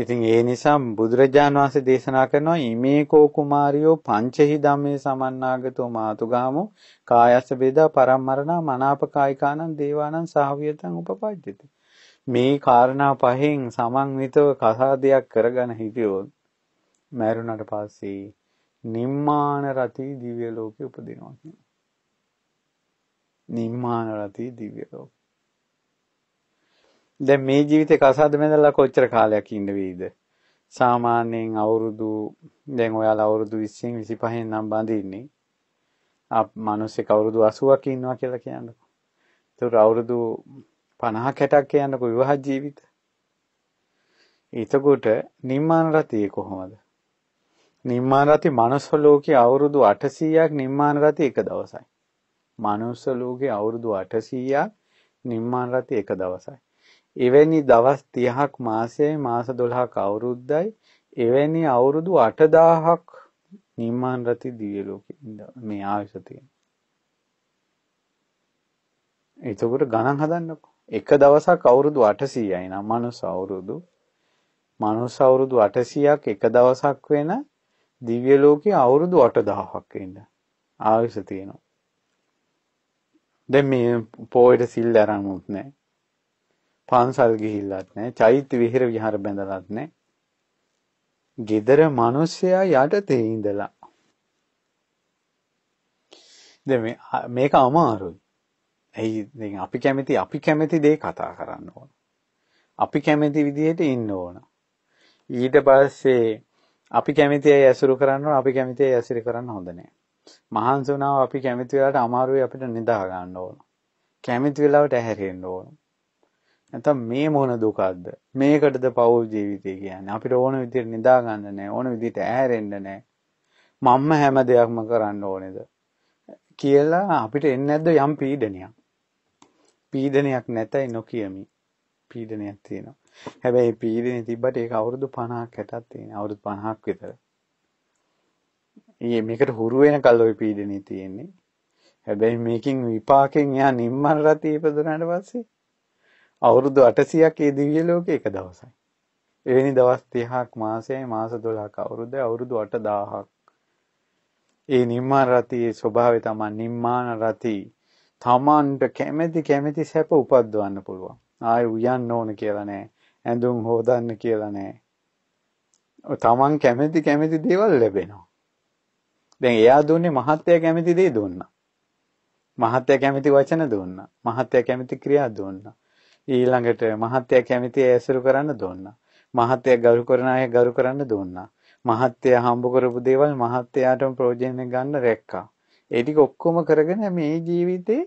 ඉතින් ඒ නිසා බුදුරජාණන් වහන්සේ දේශනා කරනවා ඉමේ කෝ කුමාරියෝ පංචහි ධම්මේ සමන්නාගතෝ මාතුගාමෝ කායස්ස බේදා පරම්මරණා මනාප කායිකානං දේවානං සහවියතං උපපජ්ජති මේ කාරණා පහෙන් සමන්විතව කසාදයක් කරගෙන හිටියොත් මැරුණට පස්සේ නිම්මාන රති දිව්‍ය ලෝකෙ උපදිනවා කියනවා නිම්මාන රති දිව්‍ය ලෝකෙ දැන් මේ ජීවිතේ කසාද බැඳලා කොච්චර කාලයක් ඉන්න වේවිද? සාමාන්‍යයෙන් අවුරුදු දැන් ඔයාලා අවුරුදු 20 25 නම් බඳින්නේ. අප මිනිස්සු කවුරුදු 80ක් ඉන්නවා කියලා කියන්නකෝ. ඒතර අවුරුදු 50 60ක් කියන්නකෝ විවාහ ජීවිත. එතකොට නිම්මාන රතිය කොහොමද? නිම්මාන රති මනුස්ස ලෝකේ අවුරුදු 800ක් නිම්මාන රති එක දවසයි. මනුස්ස ලෝකේ අවුරුදු 800ක් නිම්මාන රති එක දවසයි. එවැනි දවස් 30ක් මාසයයි මාස 12ක් අවුරුද්දයි එවැනි අවුරුදු 8000ක් නිම්මාන රති දිව්‍ය ලෝකේ මේ ආයුෂ තියෙන. එතකොට ගණන් හදන්නකො. එක දවසක් අවුරුදු 800යි නම් මනුස්ස අවුරුදු මනුස්ස අවුරුදු 800ක් එක දවසක් වෙන දිව්‍ය ලෝකේ අවුරුදු 8000ක් ඉන්න ආයුෂ තියෙනවා. දැන් මේ පොයට සිල් දරන්නුත් නැහැ. පන්සල් ගිහිල්ලත් නැහැ. චෛත්‍ය විහෙර විහාර බැඳලත් නැහැ. gedara මිනිස්සයා යටතේ ඉඳලා. දැන් මේක අමාරුයි. ඇයි දැන් අපි කැමති අපි කැමති දේ කතා කරන්න ඕන. අපි කැමති විදිහට ඉන්න ඕන. ඊට පස්සේ අපි කැමති අය ඇසුරු කරන්න ඕන, අපි කැමති අය ඇසුරු කරන්න හොඳ නෑ. මහන්සි වුණාම අපි කැමති වෙලාවට අමාරුයි අපිට නිදා ගන්න ඕන. කැමති වෙලාවට ඇහැරෙන්න ඕන. නැත්නම් මේ මොන දුකක්ද මේකටද පව් ජීවිතය කියන්නේ අපිට ඕන විදිහට නිදා ගන්න නැහැ ඕන විදිහට ඇහැරෙන්න නැහැ මම්ම හැම දෙයක්ම කරන්න ඕනේද කියලා අපිට එන්නේ නැද්ද යම් පීඩනයක් පීඩනයක් නැතයි නොකියමි පීඩනයක් තියෙනවා හැබැයි පීඩනේ තිබ්බට ඒක අවුරුදු 50ක් 60ක් තියෙනවා අවුරුදු 50ක් විතර ඊයේ මේකට හුරු වෙනකල් ওই පීඩනේ තියෙන්නේ හැබැයි මේකෙන් විපාකෙන් එයා නිම්මල් රතේ ඉපදුනාට පස්සේ අවුරුදු 800ක් ඒ දිව්‍ය ලෝකේ එක දවසයි. එවැනි දවස් 30ක් මාසයයි මාස 12ක් අවුරුද්දයි අවුරුදු 8000ක්. ඒ නිම්මාන රතියේ ස්වභාවය තමයි නිම්මාන රති. තමන්ට කැමැති කැමැති සැප උපද්දවන්න පුළුවන්. ආය උයන්න ඕන කියලා නෑ. ඇඳුම් හොදන්න කියලා නෑ. තමන් කැමැති කැමැති දේවල් ලැබෙනවා. දැන් එයා දුන්නේ මහත්ය කැමැති දේ දුන්නා. මහත්ය කැමැති වචන දුන්නා. මහත්ය කැමැති ක්‍රියා දුන්නා. ඊළඟට මහත්ය කැමති ඇසුරු කරන්න දුන්නා. මහත්ය ගරු කරන අය ගරු කරන්න දුන්නා. මහත්ය හම්බ කරපු දේවල් මහත්යටම ප්‍රයෝජනෙ ගන්න රැක්කා. ඒ ටික ඔක්කොම කරගෙන මේ ජීවිතේ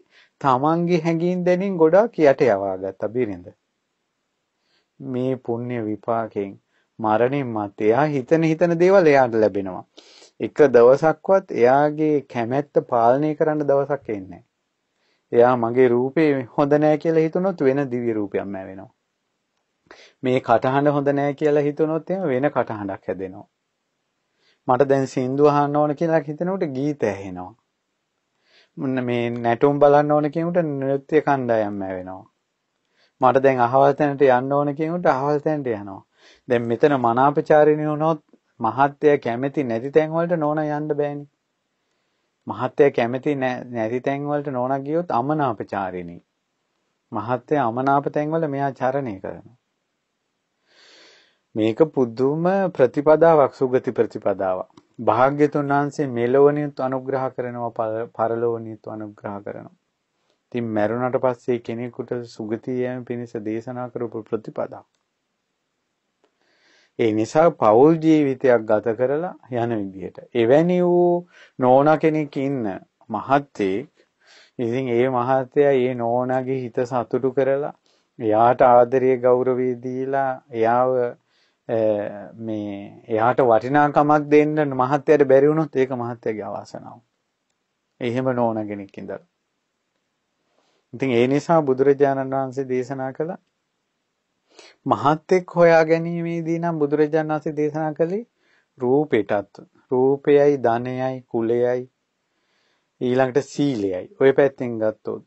තමන්ගේ හැඟීම් දැනින් ගොඩාක් යට යවා ගත්තා බිරිඳ. මේ පුණ්‍ය විපාකයෙන් මරණින් මත් එයා හිතන හිතන දේවල් එයාට ලැබෙනවා. එක දවසක්වත් එයාගේ කැමැත්ත පාලනය කරන්න දවසක් එන්නේ නැහැ. එයා මගේ රූපේ හොඳ නෑ කියලා හිතුනොත් වෙන දිව්‍ය රූපයක් මෑවෙනවා. මේ කටහඬ හොඳ නෑ කියලා හිතුනොත් එහෙම වෙන කටහඬක් හැදෙනවා. මට දැන් සින්දු අහන්න ඕන කියලා හිතෙනකොට ගීත ඇහෙනවා. මේ නැටුම් බලන්න ඕන කෙනෙකුට නෘත්‍ය කණ්ඩායම් වෙනවා. මට දැන් අහවල් තැනට යන්න ඕන කෙනෙකුට අහවල් තැනට යනවා. දැන් මෙතන මනාපචාරිණී වුණොත් මහත්ය කැමැති නැති තැන් වලට නෝනා යන්න බෑනේ. මහත්ය කැමති නැති තැන් වලට නෝනා ගියොත් අමනාපචාරිණී. මහත්ය අමනාප තැන් වල මෙයා චරණය කරනවා. මේක පුදුම ප්‍රතිපදාවක් සුගති ප්‍රතිපදාවක්. භාග්‍යතුන් වහන්සේ මෙලොවනියත් අනුග්‍රහ කරනවා පරලොවනියත් අනුග්‍රහ කරනවා. ඉතින් මැරුණට පස්සේ කෙනෙකුට සුගතියම පිණිස දේශනා කරපු ප්‍රතිපදාවක්. ඒ නිසා පෞල් ජීවිතයක් ගත කරලා යන විදිහට. එවැනි වූ නෝන කෙනෙක් ඉන්න මහත්තයෙක් ඉතින් ඒ මහත්තයා ඒ නෝනාගේ හිත සතුටු කරලා එයාට ආදරය ගෞරවය දීලා එයාව මේ එයාට වටිනාකමක් දෙන්න මහත්තයාට බැරි වුණොත් ඒක මහත්තයාගේ අවාසනාව. එහෙම නෝන කෙනෙක් ඉඳලා. ඉතින් ඒ නිසා බුදුරජාණන් වහන්සේ දේශනා කළා මහත්ෙක් හොයා ගැනීමේදී නම් බුදුරජාණන් වහන්සේ දේශනා කළේ රූපයටත් රූපයයි ධනයයි කුලයයි ඊළඟට සීලයයි. ওই පැත්තෙන් ගත්තොත්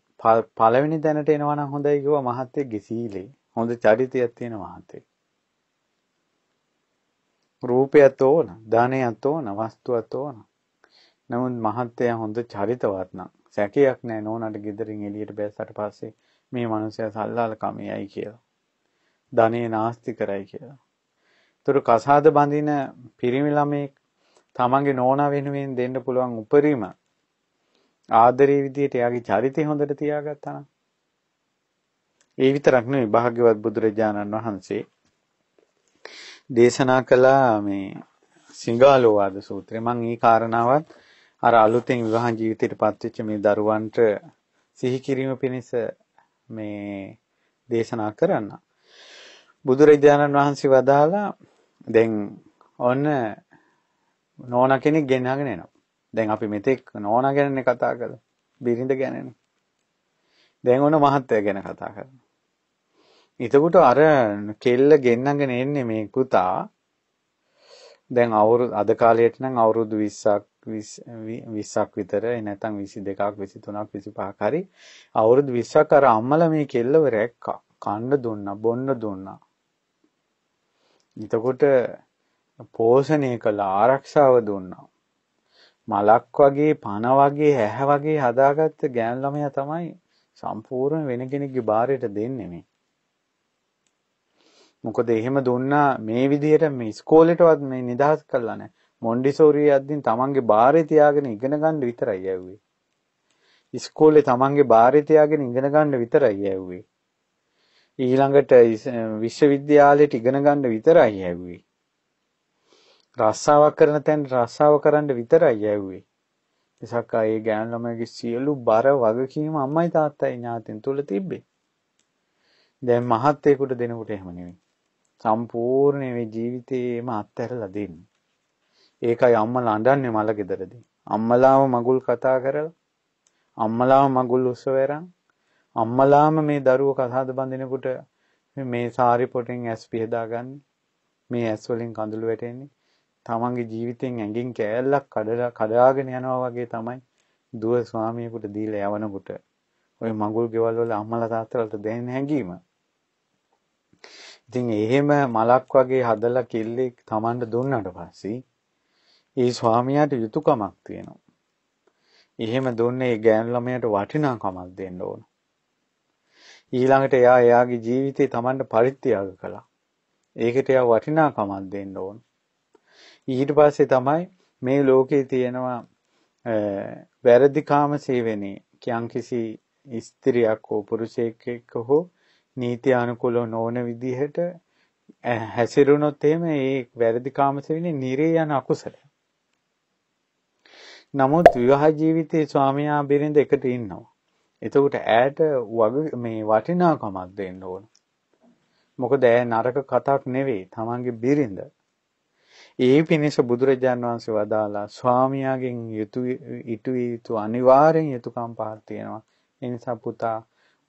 පළවෙනි දැනට එනවා නම් හොඳයි කිව්වා මහත්ෙක්ගේ සීලේ. හොඳ චරිතයක් තියෙන මහත්ෙක්. රූපයත් ඕන, ධනයත් ඕන, වස්තුවත් ඕන. නමුත් මහත්ය හොඳ චරිතවත් නම් සැකයක් නැහැ නෝනට ගෙදරින් එළියට බැස්සට පස්සේ මේ මනුස්සයා සල්ලාල කමයි කියලා. ධනෙ නාස්ති කරයි කියලා. ඒතර කසාද බඳින පිරිමි ළමෙක් තමන්ගේ නෝනා වෙනුවෙන් දෙන්න පුළුවන් උපරිම ආදරේ විදියට එයාගේ චරිතය හොඳට තියාගත්තා නම් ඒ විතරක් නෙවෙයි භාග්‍යවත් බුදුරජාණන් වහන්සේ දේශනා කළ මේ සිංගාලෝවාද සූත්‍රය මම ඊ කාරණාවත් අර අලුතෙන් විවාහ ජීවිතයට පත්වෙච්ච මේ දරුවන්ට සිහි කිරීම පිණිස මේ දේශනා කරන්නා බුදුරජාණන් වහන්සේ වදාලා දැන් ඔන්න නෝනා කෙනෙක් ගෙනහගෙන එනවා. දැන් අපි මෙතෙක් නෝනා ගැනනේ කතා කළා. බිරිඳ ගැනනේ. දැන් ඔන්න මහත්තයා ගැන කතා කරනවා. එතකොට අර කෙල්ල ගෙන්නගෙන එන්නේ මේ පුතා දැන් අවුරුදු අද කාලයට නම් අවුරුදු 20ක් 20ක් විතර නැත්නම් 22ක් 23ක් 25ක් හරි අවුරුදු 20ක් අර අම්මලා මේ කෙල්ලව රැක්කා. කන්න දුන්නා, බොන්න දුන්නා. එතකොට පෝෂණය කළා ආරක්ෂාව දුන්නා. මලක් වගේ පන වගේ හැහ වගේ හදාගත්ත ගෑන් ළමයා තමයි සම්පූර්ණ වෙන කෙනෙක්ගේ බාරයට දෙන්නේ මේ. මොකද එහෙම දුන්නා මේ විදිහට මේ ඉස්කෝලේටවත් මේ නිදහස් කළා නැහැ. මොන්ඩිසෝරි යද්දී තමන්ගේ බාරේ තියාගෙන ඉගෙන ගන්න විතරයි යව්වේ. ඉස්කෝලේ තමන්ගේ බාරේ තියාගෙන ඉගෙන ගන්න විතරයි යව්වේ. ඊළඟට විශ්වවිද්‍යාලයට ඉගෙන ගන්න විතරයි යැව්වේ. රස්සාවක් කරන තැන රස්සාව කරන්න විතරයි යැව්වේ. එසක් ඒ ගෑන් ළමයිගේ සියලු බර වගකීම අම්මයි තාත්තයි ඥාතින් තුල තිබ්බේ. දැන් මහත්යෙකුට දෙනකොට එහෙම නෙවෙයි. සම්පූර්ණ මේ ජීවිතේම අත්හැරලා දෙන්නේ. ඒකයි අම්මා ලඬන්නේ මල ගෙදරදී. අම්මලාව මගුල් කතා කරලා අම්මලාව මගුල් උසවැරන් අම්මලාම මේ දරුව කසාද බඳිනකොට මේ සාරි පොටෙන් ඇස් පිහදාගන්නේ. මේ ඇස් වලින් කඳුළු වැටෙන්නේ. තමන්ගේ ජීවිතෙන් ඇඟින් කෑල්ලක් කඩලා කඩාගෙන යනවා වගේ තමයි දුව ස්වාමියෙකුට දීලා යවනකොට ඔය මඟුල් ගෙවල් වල අම්මලා තාත්තලාට දැනෙන හැඟීම. ඉතින් එහෙම මලක් වගේ හදලා කිල්ලෙක් Tamanට දුන්නාට පස්සේ ඒ ස්වාමියාට යුතුයකමක් තියෙනවා. එහෙම දුන්නේ ගෑනු ළමයාට වටිනාකමක් දෙන්න ඕන. ඊළඟට එයා එයාගේ ජීවිතේ Tamanට පරිත්‍යාග කළා. ඒකට එයා වටිනාකමක් දෙන්න ඕන. ඊට පස්සේ තමයි මේ ලෝකේ තියෙනවා වැරදිකාම සේවනයේ යම්කිසි ස්ත්‍රියක් හෝ පුරුෂයෙක් එක්ක හෝ නීති අනුකූල නොවන විදිහට හැසිරුණොත් එහෙම ඒ වැරදි කාමසෙවිනේ නිරේ යන අකුසල. නමුත් විවාහ ජීවිතයේ ස්වාමියා බිරිඳ එකට ඉන්නවා. එතකොට ඈට වග මේ වටිනාකමක් දෙන්න ඕන. මොකද ඈ නරක කතාවක් නෙවෙයි තමන්ගේ බිරිඳ. ඒ පිණිස බුදුරජාන් වහන්සේ වදාලා ස්වාමියාගෙන් යුතු ඉටු යුතු අනිවාර්යෙන් යුතුයකම් පහක් තියෙනවා. ඒ නිසා පුතා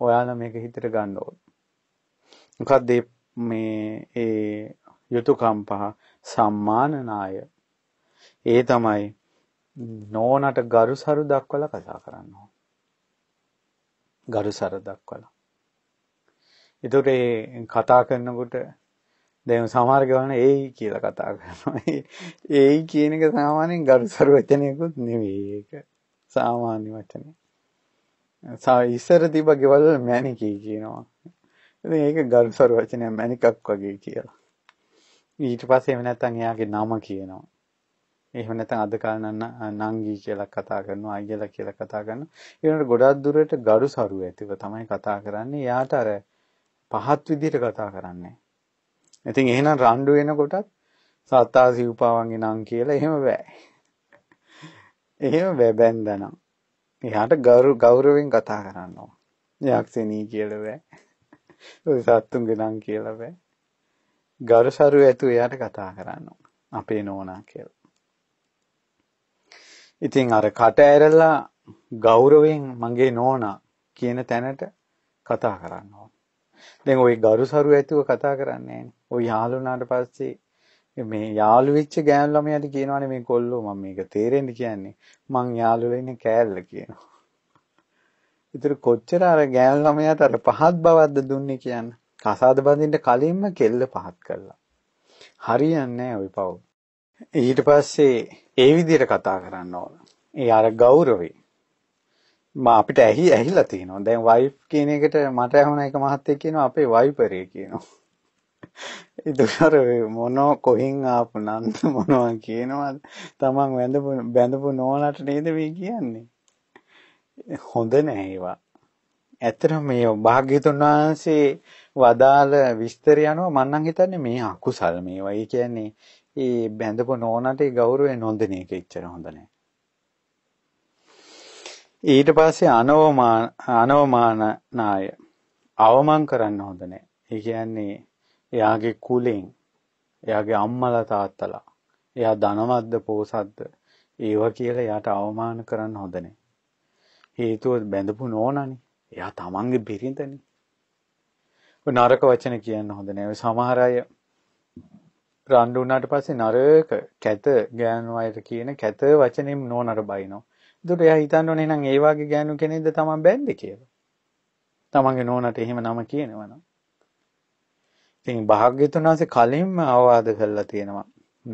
ඔයාලා මේක හිතට ගන්න ඕන. මොකද මේ ඒ යුතුයකම් පහ සම්මානනාය. ඒ තමයි නෝනට ගරුසරු දක්වලා කතා කරන්න ඕන. ගරුසර දක්වලා. එතකොට ඒ කතා කරනකොට දැන් සමහර ගවන ඒයි කියලා කතා කරනවා. *laughs* ඒයි කියන එක සාමාන්‍යයෙන් ගරුසර වචනයකුත් නෙවෙයි ඒක. සාමාන්‍ය වචනය. සා ඉස්සර තිබ්බ ගෙවල් වල මැණිකී කියනවා. ඉතින් ඒක ගරුසර වචනය මැණිකක් වගේ කියලා. ඊට පස්සේ එහෙම නැත්නම් එයාගේ නම කියනවා. එහෙම නැත්නම් අද කාලේ නංගි කියලා කතා කරනවා අයියලා කියලා කතා කරනවා ඒනට ගොඩක් දුරට ගරු සරු ඇතිව තමයි කතා කරන්නේ යාට අර පහත් විදිහට කතා කරන්නේ ඉතින් එහෙනම් රණ්ඩු වෙනකොටත් සත්තා සිව්පාවන්ගේ නම් කියලා එහෙම බෑ එහෙම බෑ බැන්දනම් එයාට ගරු ගෞරවයෙන් කතා කරනවා යක්ෂණී කියලා බෑ ඔය සත්තුන්ගේ නම් කියලා බෑ ගරු සරු ඇතුව එයාට කතා කරනවා අපේ නෝනා කියලා ඉතින් අර කට ඇරලා ගෞරවයෙන් මගේ නෝනා කියන තැනට කතා කරන්න ඕන. දැන් ওই ගරුසරු ඇතුව කතා කරන්නේ නෑනේ. ওই යාළුනාට පස්සේ මේ යාළු වෙච්ච ගෑනු ළමයාට කියනවනේ මේ කොල්ලෝ මම මේක තේරෙන්න කියන්නේ. මං යාළු වෙන්නේ කෑල්ල කියනවා. ඉතින් කොච්චර අර ගෑනු ළමයාට අර පහත් බවක්ද දුන්නේ කියන්න. කසාද බඳින්න කලින්ම කෙල්ල පහත් කළා. හරියන්නේ නෑ ওই පව්. ඊට පස්සේ ඒ විදිහට කතා කරන්න ඕන. ඒ අර ගෞරවේ. මා අපිට ඇහි ඇහිලා තිනවා. දැන් වයිෆ් කියන එකට මට ඇහුණ එක මහත්තයෙක් කියනවා අපේ වයිපරේ කියනවා. ඉතකර මොන කොහින් ආපු නන්ද මොනවා කියනවාද? Taman වැඳපු බැඳපු නෝනට නේද මේ කියන්නේ. හොඳ නෑ ඒවා. ඇත්තටම මේ භාග්‍යතුන් වහන්සේ වදාළ විස්තරය අනුව මම නම් හිතන්නේ මේ අකුසල් මේවා. ඒ කියන්නේ ඒ බැඳපු නෝනට ඒ ගෞරවය නොදෙන එක ඉච්චර හොඳ නැහැ. ඊට පස්සේ අනවමාන අනවමාන නාය අවමන් කරන්න හොඳ නැහැ. ඒ කියන්නේ එයාගේ කුලෙන් එයාගේ අම්මලා තාත්තලා එයා ධනවත්ද පෝසත්ද ඒව කියලා එයාට අවමාන කරන්න හොඳ නැහැ. හේතුව බැඳපු නෝනනේ. එයා තමන්ගේ බිරිඳනේ. ඔය නරක වචන කියන්න හොඳ නැහැ. සමහර අය රණ්ඩු වුණාට පස්සේ නරක කැත ගෑනු අයට කියන කැත වචනෙම නෝනට බයිනවා. එතකොට එයා හිතන්න ඕනේ නම් ඒ වගේ ගෑනු කෙනෙක්ද තමන් බැන්දේ කියලා. තමන්ගේ නෝනට එහෙම නම කියනවනම්. ඉතින් භාග්‍යතුන් වහන්සේ කලින්ම අවවාද කළා තියෙනවා.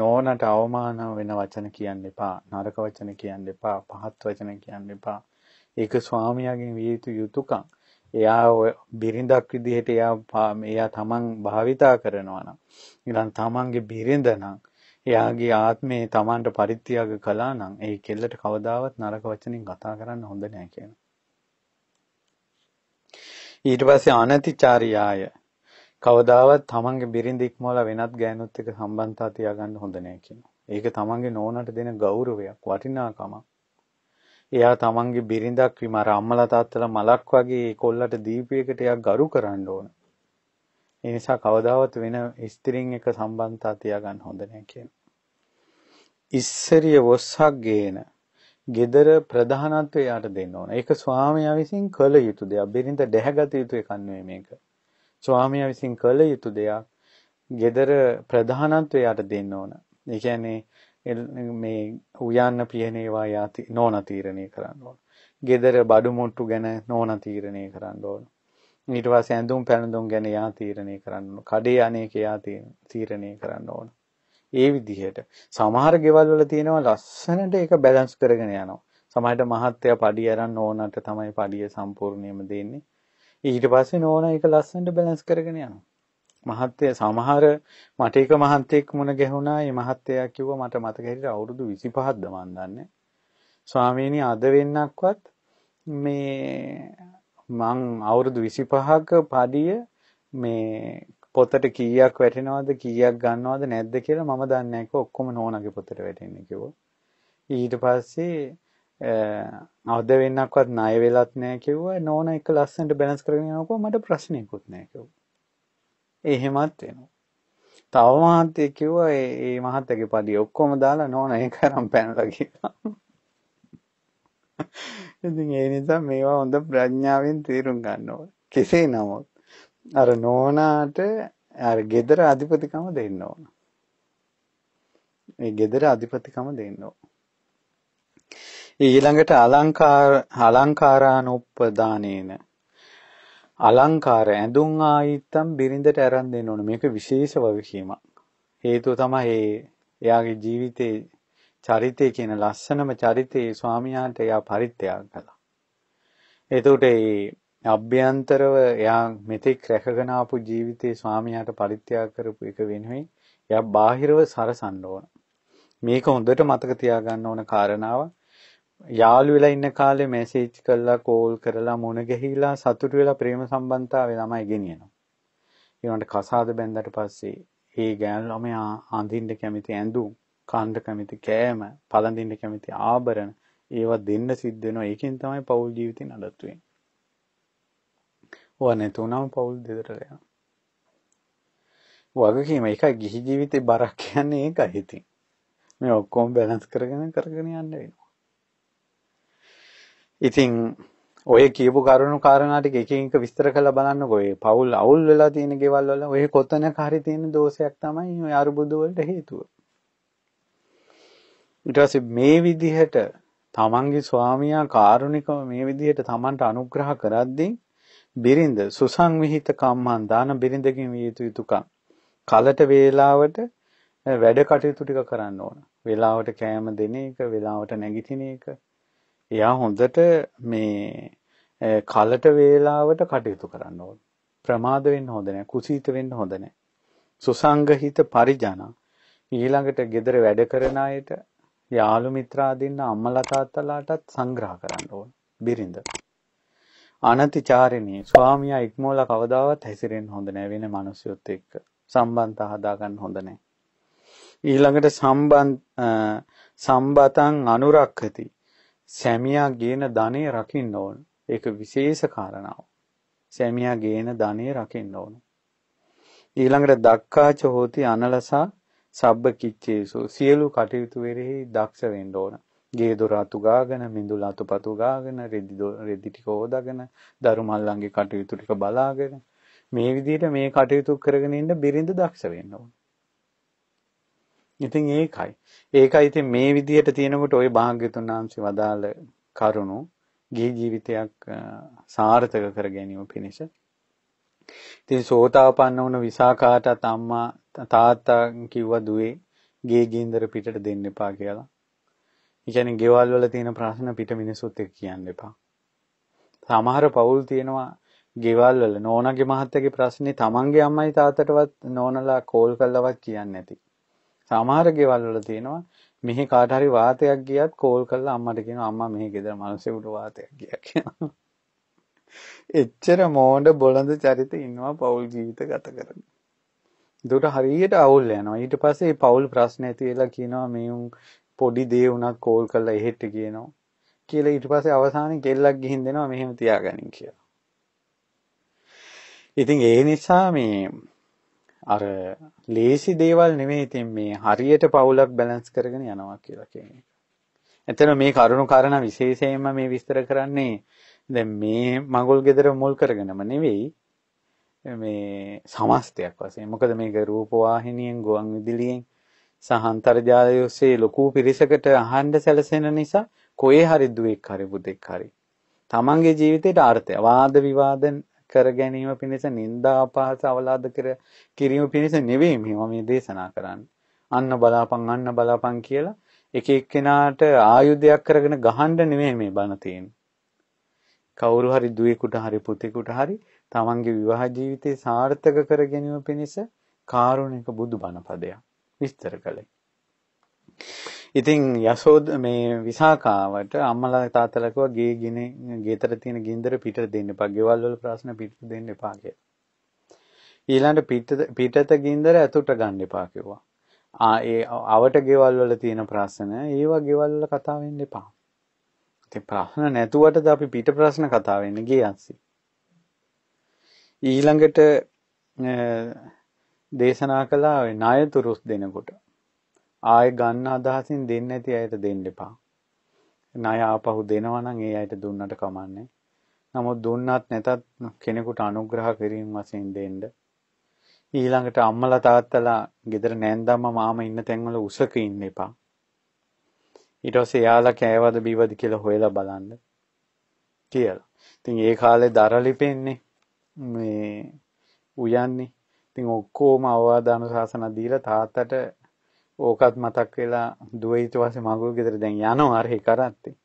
නෝනට අවමාන වෙන වචන කියන්න එපා. නරක වචන කියන්න එපා. පහත් වචන කියන්න එපා. ඒක ස්වාමියාගෙන් විය යුතු යුතුයකම්. එයා බිරිඳක් විදිහට එයා එයා තමන් භාවිතා කරනවා නම් ඊළඟ තමන්ගේ බිරිඳ නම් එයාගේ ආත්මේ තමන්ට පරිත්‍යාග කළා නම් ඒ කෙල්ලට කවදාවත් නරක වචනින් කතා කරන්න හොඳ නෑ කියන. ඊට පස්සේ අනතිචාරියාය කවදාවත් තමන්ගේ බිරිඳ ඉක්මවලා වෙනත් ගෑනුත් එක්ක සම්බන්ධතා තියාගන්න හොඳ නෑ කියන. ඒක තමන්ගේ නෝනට දෙන ගෞරවයක් වටිනාකමක්. එයා තමන්ගේ බිරිඳක් විමාර අම්මලා තාත්තලා මලක් වගේ කොල්ලට දීපයකට එයා ගරු කරන්න ඕන. ඒ නිසා කවදාවත් වෙන ස්ත්‍රීන් එක සම්බන්ධතා තියාගන්න හොඳ නෑ කියන. ඉස්සරිය වොස්සක් ගේන gedara ප්‍රධානත්වය යාට දෙන්න ඕන. ඒක ස්වාමියා විසින් කළ යුතු දෙයක්. බිරිඳ දැහැගත යුතු එකක් නෙවෙයි මේක. ස්වාමියා විසින් කළ යුතු දෙයක්. gedara ප්‍රධානත්වය යාට දෙන්න ඕන. ඒ කියන්නේ මේ උයන්න පියන ඒවා යාති නෝන තීරණය කරන්න ඕන. gedara බඩු මුට්ටු ගැන නෝන තීරණය කරන්න ඕන. ඊට පස්සේ ඇඳුම් පැළඳුම් ගැන යා තීරණය කරන්න ඕන. කඩේ අනේක යා තීරණය කරන්න ඕන. ඒ විදිහට සමහර ගෙවල් වල තියෙනවා ලස්සනට ඒක බැලන්ස් කරගෙන යනවා. සමහරට මහත්තයා පඩිය අරන් ඕනට තමයි පඩිය සම්පූර්ණයෙන්ම දෙන්නේ. ඊට පස්සේ නෝනා ඒක ලස්සනට බැලන්ස් කරගෙන යනවා. මහත්තයා සමහර මට එක මහත්තයෙක් මුණ ගැහුණා. ඒ මහත්තයා කිව්වා මට මතක හිටියට අවුරුදු 25ක්ද මන් දන්නේ. ස්වාමීනි අද වෙන්නක්වත් මේ මං අවුරුදු 25ක පඩිය මේ පොතට කීයක් වැටෙනවද කීයක් ගන්නවද නැද්ද කියලා මම දන්නේ නැහැ. ඔක්කොම නෝනාගේ පොතට වැටෙන්නේ කිව්වා. ඊට පස්සේ අවද වෙන්නක්වත් ණය වෙලත් නැහැ කිව්වා. නෝනා එක ලස්සනට බැලන්ස් කරගෙන යනකොට මට ප්‍රශ්නයක්වත් නැහැ කිව්වා. එහෙමත් වෙනවා. තව මහත්තයෙක් කිව්වා ඒ ඒ මහත්තයාගේ පඩිය ඔක්කොම දාලා නෝන ඒක අරන් පැනලා කියලා. ඉතින් ඒ නිසා මේවා හොඳ ප්‍රඥාවෙන් තේරුම් ගන්න ඕනේ. කෙසේ නමුත් අර නෝනාට අර gedara අධිපතිකම දෙන්න ඕන. මේ gedara අධිපතිකම දෙන්න ඕන. ඊළඟට අලංකාර අලංකාරානුප්පදානේන අලංකාර ඇඳුම් ආයිත්තම් බිරිඳට අරන් දෙන්න ඕනේ. මේක විශේෂ වගකීමක්. හේතුව තමයි එයාගේ ජීවිතේ චරිතය කියන ලස්සනම චරිතේ ස්වාමියාට එයා පරිත්‍යාග කළා. එතකොට ඒ අභ්‍යන්තරව එයා මෙතෙක් රැකගෙන ආපු ජීවිතේ ස්වාමියාට පරිත්‍යාග කරපු එක වෙනුවෙන් එයා බාහිරව සරසන්න ඕන. මේක හොඳට මතක තියාගන්න ඕන කාරණාවක්. යාළු වෙලා ඉන්න කාලේ මැසේජ් කරලා කෝල් කරලා මුණ ගැහිලා සතුටු වෙලා ප්‍රේම සම්බන්ධතාවය ළමයි ගෙනියනවා. ඊළඟට කසාද බැන්දට පස්සේ ඒ ගෑනු ළමයා අඳින්න කැමති ඇඳුම්, කාණ්ඩ කැමති කෑම, පළඳින්න කැමති ආභරණ ඒවා දෙන්න සිද්ධ වෙනවා. ඒකෙන් තමයි පෞල් ජීවිතේ නඩත්තු වෙන්නේ. ඕවා නැතුණම පෞල් දෙදට යනවා. වගකීම එකයි ගිහි ජීවිතේ බරක් කියන්නේ ඒකයි ඉතින්. මේ ඔක්කොම බැලන්ස් කරගෙන කරගෙන යන්න වෙනවා. ඉතින් ඔය කියපු කරුණු කාරණා ටික එකින් එක විස්තර කරලා බලන්නකෝ. ඒ පවුල් අවුල් වෙලා තියෙන ගෙවල් වල ඔය කොතනක හරි තියෙන දෝෂයක් තමයි ඔය අරුබුදු වලට හේතුව. ඊට පස්සේ මේ විදිහට තමන්ගේ ස්වාමියා කාරුණිකව මේ විදිහට තමන්ට අනුග්‍රහ කරද්දී බිරිඳ සුසංවිහිත කම්මන් දාන බිරිඳකින් විය යුතු යුතුකම් කලට වේලාවට වැඩ කටයුතු ටික කරන්න ඕන. වේලාවට කෑම දෙන එක, වේලාවට නැගිටින එක, එයා හොඳට මේ කලට වේලාවට කටයුතු කරන්න ඕන. ප්‍රමාද වෙන්න හොඳ නැහැ. කුසීත වෙන්න හොඳ නැහැ. සුසංගහිත පරිජන ඊළඟට gedara වැඩ කරන අයට යාළු මිත්‍රාදීන්න අම්මලා තාත්තලාටත් සංග්‍රහ කරන්න ඕන. බිරිඳ. අනතිචාරිණී ස්වාමියා ඉක්මෝලා කවදාවත් හැසිරෙන්න හොඳ නැහැ වෙන මිනිසියොත් එක්ක. සම්බන්ධ හදා ගන්න හොඳ නැහැ. ඊළඟට සම්බන් සම්බතං අනුරක්ඛති සැමියා ගේන ධනෙ රකින්න ඕන. ඒක විශේෂ කාරණාවක්. සැමියා ගේන ධනෙ රකින්න ඕන. ඊළඟට දක්කාච හෝති අනලසා සබ්බ කිච්චේසු සියලු කටයුතු වෙරෙහි දක්ෂ වෙන්න ඕන. ගේ දොර අතු ගාගෙන, මිඳුල අතුපතු ගාගෙන, රෙදි රෙදි ටික හොදාගෙන, දරු මල්ලන්ගේ කටයුතු ටික බලාගෙන මේ විදිහට මේ කටයුතු කරගෙන ඉන්න බිරිඳ දක්ෂ වෙන්න ඕන. ඉතින් ඒකයි. ඒකයි ඉතින් මේ විදිහට තියෙනකොට ওই භාග්‍යතුන් වහන්සේ වදාළ කරුණු ගිහි ජීවිතයක් සාර්ථක කර ගැනීම පිණිස ඉතින් සෝතාපන්න වුණ විසාකාටත් අම්මා තාත්තා කිව්වා දුවේ ගේ ගින්දර පිටට දෙන්න එපා කියලා. ඒ කියන්නේ ගෙවල් වල තියෙන ප්‍රශ්න පිට මිනිස්සුත් එක්ක කියන්න එපා. සමහර පවුල් තියෙනවා ගෙවල් වල නෝනාගේ මහත්තයාගේ ප්‍රශ්නේ තමන්ගේ අම්මයි තාත්තටවත් නෝනලා කෝල් කළවත් කියන්නේ නැති. සමහර ගෙවල් වල තියෙනවා මෙහි කාට හරි වාතයක් ගියත් කෝල් කරලා අම්මට කියනවා අම්මා මෙහි ගෙදර මිනිස්සුන්ට වාතයක් ගියා කියලා. එච්චර මෝඩ බොළඳ චරිත ඉන්නවා පෞල් ජීවිත ගත කරන. දුට හරියට අවුල් යනවා. ඊට පස්සේ පෞල් ප්‍රශ්න ඇති වෙලා කියනවා මේ පොඩි දේ වුණත් කෝල් කරලා එහෙට කියනවා. කියලා ඊට පස්සේ අවසානයේ කෙල්ලක් ගිහින් දෙනවා මෙහෙම තියාගනින් කියලා. ඉතින් ඒ නිසා මේ අර ලේසි දේවල් නෙමෙයි ඉතින් මේ හරියට පවුලක් බැලන්ස් කරගෙන යනවා කියලා කියන්නේ. එතන මේ කරුණු කාරණා විශේෂයෙන්ම මේ විස්තර කරන්නේ දැන් මේ මඟුල් ගෙදර මුල් කරගෙනම නෙවෙයි මේ සමස්තයක් වශයෙන්. මොකද මේක රූපවාහිනියෙන් ගුවන් විදුලියෙන් සහ අන්තර්ජාලය ඔස්සේ ලොකු පිරිසකට අහන්න සැලසෙන නිසා කොහේ හරි දුවෙක් හරි පුතෙක් හරි තමන්ගේ ජීවිතේට අර්ථය වාද විවාදෙන් කර ගැනීම පිණිස නිന്ദා අපහාස අවලාද කර කිරීම පිණිස නෙවෙයි මේවා මේ දේශනා කරන්නේ. අන්න බලාපන් අන්න බලාපන් කියලා එක එක්කෙනාට ආයුධයක් කරගෙන ගහන්න නෙමෙයි මේ බණ තියෙන්නේ. කවුරු හරි දුවේකට හරි පුතේකට හරි තමන්ගේ විවාහ ජීවිතේ සාර්ථක කර ගැනීම පිණිස කාරුණික බුදුබණ පදයක් විස්තර කළේ. ඉතින් යසෝද මේ විසාකාවට අම්මලා තාත්තලා කිව්වා ගේ ගිනේ ගේතර තියෙන ගින්දර පිටට දෙන්න එපා. ගෙවල් වල ප්‍රශ්න පිටට දෙන්න එපා කියලා. ඊළඟ පිටත පිටත ගින්දර ඇතුළට ගන්න එපා කිව්වා. ආ ඒ අවට ගෙවල් වල තියෙන ප්‍රශ්න ඒවා ගෙවල් වල කතා වෙන්න එපා. ඉතින් ප්‍රශ්න නැතුවටද අපි පිට ප්‍රශ්න කතා වෙන්නේ ගියන්සි. ඊළඟට දේශනා කළා ණයතුරුස් දෙනකොට ආයෙ ගන්න අදහසින් දෙන්න ඇති අයට දෙන්න එපා. ණය ආපහු දෙනවා නම් ඒ අයට දුන්නට කමන්නේ. නමුත් දුන්නත් නැතත් කෙනෙකුට අනුග්‍රහ කිරීම වශයෙන් දෙන්න. ඊළඟට අම්මලා තාත්තලා ගෙදර නැන්දාම මාම ඉන්න තැන්වල උසක ඉන්න එපා. ඊට පස්සේ යාලා කෑවද බීවද කියලා හොයලා බලන්න. කියලා. ඉතින් ඒ කාලේ දරලිපෙන්නේ මේ උයන්නේ. ඉතින් ඔක්කොම අවවාදාන ශාසන දීලා තාත්තට ඕකත් මතක් වෙලා දුවේ ඊට පස්සේ මගුල් ගෙදර දැන් යනවා අර කරත්තේ.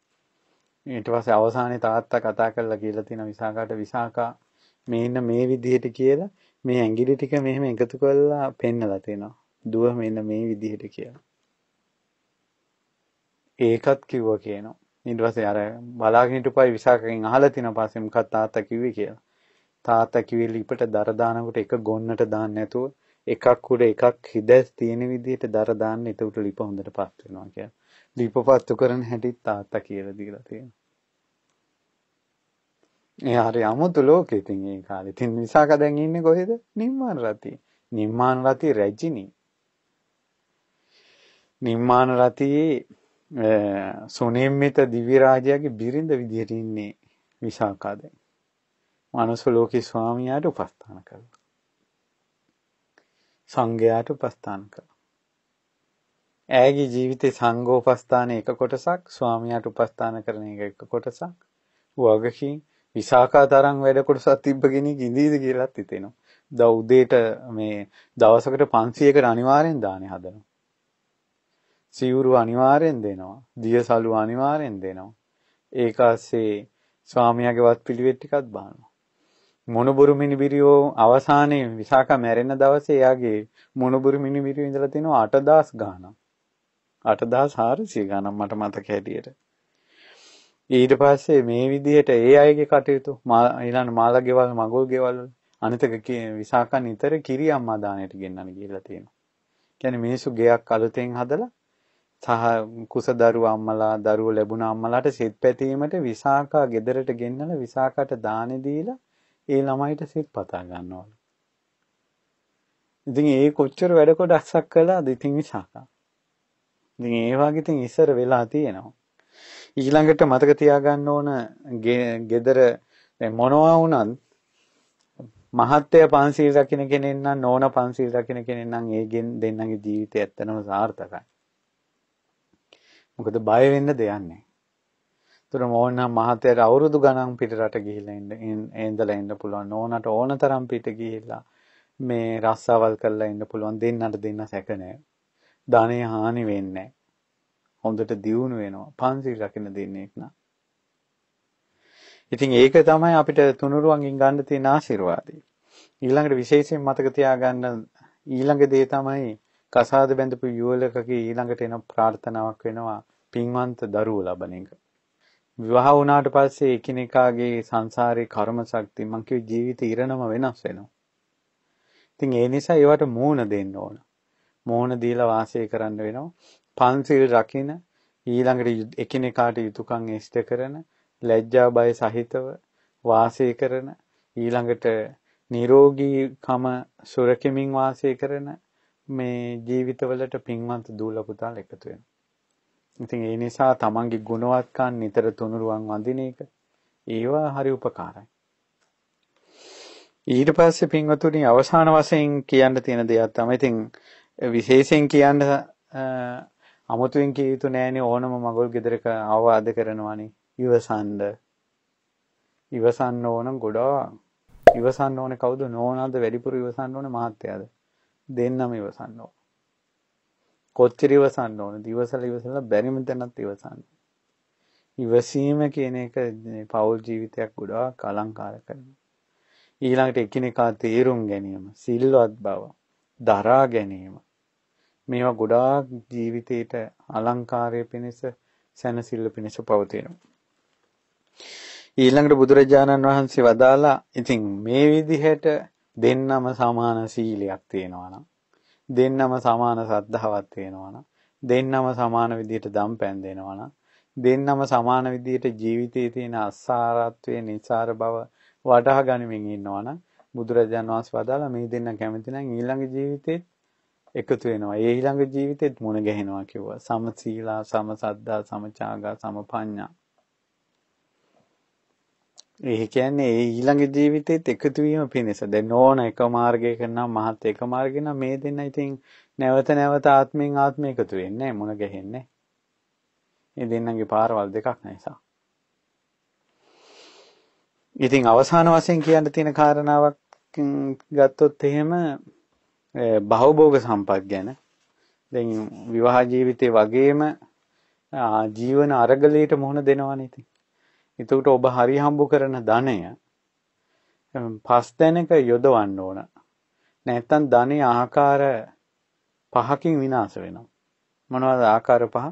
ඊට පස්සේ අවසානයේ තාත්තා කතා කරලා කියලා තියෙන විසාකාට විසාකා මේ ඉන්න මේ විදිහට කියලා මේ ඇඟිලි ටික මෙහෙම එකතු කරලා පෙන්නලා තිනවා. දුව මෙන්න මේ විදිහට කියලා. ඒකත් කිව්වා කියනවා. ඊට පස්සේ අර බලාගෙන හිටපයි විසාකගෙන් අහලා තින පස්සේ මොකක් තාත්තා කිව්වේ කියලා. තාත්තා කිව්වේ ලිපට දර දානකොට එක ගොන්නට දාන්න නැතුව එකක් උඩ එකක් හිදැස් තියෙන විදිහට දර දාන්න එතකොට ලිප හොඳට පත් වෙනවා කියලා. ලිප පත්තු කරන හැටි තාත්තා කියලා දීලා තියෙනවා. එයා හරි අමුතු ලෝකෙ ඉතින් ඒ කාලේ. ඉතින් විසාක දැන් ඉන්නේ කොහෙද? නිම්මාන රති. නිම්මාන රති රැජිනි. නිම්මාන රතියේ සුනේම්මිත දිවි රාජයාගේ බිරිඳ විදිහට ඉන්නේ විසාකා දැන්. මනුස්ස ලෝකේ ස්වාමියාට උපස්ථාන කරනවා. සංඝයාට උපස්ථාන කළා. ඇයගේ ජීවිතේ සංඝෝපස්ථාන එක කොටසක්, ස්වාමියාට උපස්ථාන කරන එක එක කොටසක්, වගකීම් විසාකා තරම් වැඩ කොටසක් තිබ්බ කෙනෙක් ඉඳීද කියලාත් හිතෙනවා. දා උදේට මේ දවසකට 500කට අනිවාර්යෙන් දානේ හදනවා. සිවුරු අනිවාර්යෙන් දෙනවා. දියසලු අනිවාර්යෙන් දෙනවා. ඒකාසේ ස්වාමියාගේ වත් පිළිවෙත් ටිකක් බානවා. මොනුබුරු මිනිබිරියෝ අවසානයේ විසාකා මැරෙන දවසේ එයාගේ මොනුබුරු මිනිබිරියෝ ඉඳලා තියෙනවා 8000 ගාණක්. 8400 ගාණක් මට මතක හැටියට. ඊට පස්සේ මේ විදිහට ඒ අයගේ කටයුතු ඊළඟ මාලා ගෙවල් මගුල් ගෙවල් අනිතක විසාකා නිතර කිරි අම්මා දාණයට ගෙන්නන කියලා තියෙනවා. කියන්නේ මිනිස්සු ගෙයක් අලුතෙන් හදලා සහ කුස දරුව අම්මලා දරුව ලැබුණ අම්මලාට සෙත් පැතීමට විසාකා ගෙදරට ගෙන්නලා විසාකාට දානේ දීලා ඒ ළමයිට සිත් පතා ගන්නවලු. ඉතින් ඒ කොච්චර වැඩ කොටසක් කළාද ඉතින් විශාකා. ඉතින් ඒ වගේ ඉතින් ඉස්සර වෙලා තියෙනවා. ඊළඟට මතක තියාගන්න ඕන ගෙදර මොනවා වුණත් මහත්ය පන්සිල් රකින්න කෙනෙක් නම් නෝන පන්සිල් රකින්න කෙනෙක් නම් ඒ දෙන්නගේ ජීවිතය ඇත්තනම සාර්ථකයි. මොකද බය වෙන්න දෙයක් නැහැ. තුර මෝන මහත්තයට අවුරුදු ගණන් පිටරට ගිහිල්ලා ඉන්න ඉඳලා ඉන්න පුළුවන් ඕනට ඕන තරම් පිට ගිහිල්ලා මේ රස්සාවල් කරලා ඉන්න පුළුවන් දෙන්නට දෙන්න සැක නැහැ. ධනෙ හානි වෙන්නේ නැහැ. හොඳට දියුණු වෙනවා. පන්සිල් රකින්න දෙන්නේක් නා. ඉතින් ඒක තමයි අපිට තුනුරුවන්ගෙන් ගන්න තියෙන ආශිර්වාදය. ඊළඟට විශේෂයෙන් මතක තියාගන්න ඊළඟ දේ තමයි කසාද බැඳපු යුවලකගේ ඊළඟට එන ප්‍රාර්ථනාවක් වෙනවා පින්වන්ත දරුවෝ ලබන එක. විවාහ වුණාට පස්සේ එකිනෙකාගේ සංසාරේ කර්ම ශක්තිය මං කිව්වේ ජීවිත ඉරණම වෙනස් වෙනවා. ඉතින් ඒ නිසා ඒවට මූණ දෙන්න ඕන. මූණ දීලා වාසය කරන්න වෙනවා. පන්සිල් රකින ඊළඟට එකිනෙකාට යුතුයකම් ඉෂ්ට කරන ලැජ්ජා බය සහිතව වාසය කරන ඊළඟට නිරෝගීකම සුරකිමින් වාසය කරන මේ ජීවිතවලට පින්වන්ත දූල පුතාල එකතු වෙනවා. ඉතින් ඒ නිසා තමන්ගේ ගුණවත්කම් නිතර තුනුරුවන් වඳින එක ඒවා හරි ಉಪකාරයි. ඊට පස්සේ පින්වතුනි අවසාන වශයෙන් කියන්න තියෙන දෙයක් තමයි ඉතින් විශේෂයෙන් කියන්න අමුතුවෙන් කිය යුතු නෑනේ ඕනම මගුල් ගෙදරක අවවාද කරනවානේ ඉවසන්න. ඉවසන්න ඕන ගොඩාක්. ඉවසන්න ඕනේ කවුද? නෝනාද වැඩිපුර ඉවසන්න ඕනේ මහත්තයාද? දෙන්නම ඉවසන්න ඕනේ. කොච්චර ඉවසන්න ඕන දිවසල ඉවසලා බැරිම තැනත් ඉවසන්න. ඉවසීම කියන එක පෞල් ජීවිතයක් ගොඩාක් අලංකාර කරනවා. ඊළඟට එකිනෙකා තේරුම් ගැනීම, සිල්වත් බව, දරා ගැනීම. මේවා ගොඩාක් ජීවිතේට අලංකාරය පිණිස සැනසෙල්ල පිණිස පවතිනවා. ඊළඟට බුදුරජාණන් වහන්සේ වදාලා ඉතින් මේ විදිහට දෙන්නම සමාන සීලයක් තියෙනවා නම් දෙන්නම සමාන සද්ධාවක් තියෙනවා නම් දෙන්නම සමාන විදියට දම් පෑන් දෙනවා නම් දෙන්නම සමාන විදියට ජීවිතයේ තියෙන අස්සාරත්වයේ නිසාර බව වටහා ගනිමින් ඉන්නවා නම් බුදුරජාන් වහන්සේ වදාලා මේ දෙන්න කැමති නම් ඊළඟ ජීවිතේත් එකතු වෙනවා. ඒ ඊළඟ ජීවිතෙත් මුණ ගැහෙනවා කිව්වා. සම සීලා, සම සද්දා, සම චාගා, සම පඤ්ඤා. ඒ කියන්නේ ඒ ඊළඟ ජීවිතේත් එකතු වීම පිණිස දැන් ඕන එක මාර්ගයක නම් මහත් එක මාර්ගේ නම් මේ දෙන්න ඉතින් නැවත නැවත ආත්මෙන් ආත්ම එකතු වෙන්නේ මුණ ගැහෙන්නේ මේ දෙන්නගේ පාරවල් දෙකක් නිසා ඉතින් අවසාන වශයෙන් කියන්න තියෙන කාරණාවක් ගත්තොත් එහෙම භවභෝග සම්පත් ගැන දැන් විවාහ ජීවිතේ වගේම ජීවන අරගලයට මුහුණ දෙනවනේ ඉතින් එතකොට ඔබ හරි හම්බ කරන ධනය පස් තැනක යොදවන්න ඕන. නැත්තම් ධනෙ ආකාර පහකින් විනාශ වෙනවා. මොනවද ආකාර පහ?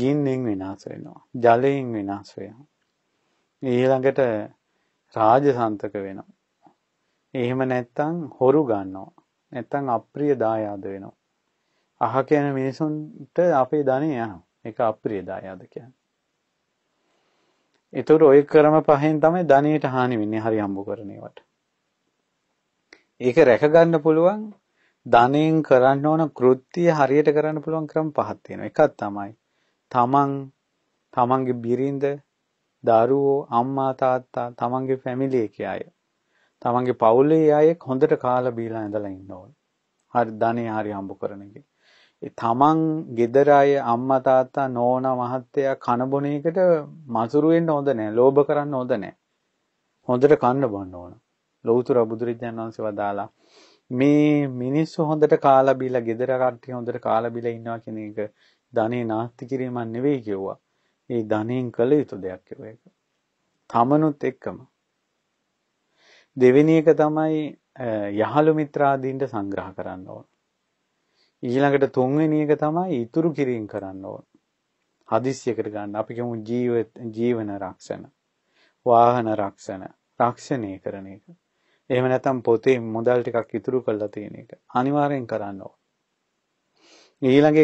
ගින්නෙන් විනාශ වෙනවා. ජලයෙන් විනාශ වෙනවා. ඊළඟට රාජසන්තක වෙනවා. එහෙම නැත්තම් හොරු ගන්නවා. නැත්තම් අප්‍රිය දායාද වෙනවා. අහ කියන මිනිසුන්ට අපේ ධනෙ යනවා. ඒක අප්‍රිය දායාද කියන්නේ. ඒතර ඔය ක්‍රම පහෙන් තමයි ධනෙට හානි වෙන්නේ හරි හම්බ කරන ඒවට. ඒක රැක ගන්න පුළුවන් ධනෙන් කරන්න ඕන කෘත්‍ය හරියට කරන්න පුළුවන් ක්‍රම පහක් තියෙනවා. එකක් තමයි තමන් තමන්ගේ බිරිඳ දරුවෝ අම්මා තාත්තා තමන්ගේ ෆැමිලි එකේ අය තමන්ගේ පවුලේ අය හොඳට කාලා බීලා ඉඳලා ඉන්න ඕන. හරි ධනෙ හරි හම්බ කරන එක. තමන් ගෙදර අය අම්මා තාත්තා නෝනා මහත්තයා කන බොන එකට මසුරු වෙන්න හොඳ නැහැ. ලෝභ කරන්න හොඳ නැහැ. හොඳට කන්න බොන්න ඕන. ලෞතර බුදුරජාණන් වහන්සේ වදාලා මේ මිනිස්සු හොඳට කාලා බීලා ගෙදර කට්ටිය හොඳට කාලා බීලා ඉන්නවා කියන එක ධනේ නාස්ති කිරීමක් නෙවෙයි කිව්වා. ඒ ධනෙන් කළ යුතු දෙයක් කිව්වා ඒක. තමනුත් එක්කම. දෙවෙනි එක තමයි යහළු මිත්‍රාදීන්ට සංග්‍රහ කරන්න ඕන. ඊළඟට තුන්වෙනි එක තමයි ඉතුරු කිරීම කරන්න ඕන. හදිස්සියකට ගන්න අපි කියමු ජීවන රක්ෂණ, වාහන රක්ෂණ, රක්ෂණය කරන එක. එහෙම නැත්නම් පොතේ මුදල් ටිකක් ඉතුරු කරලා තියෙන එක අනිවාර්යෙන් කරන්න ඕන. ඊළඟ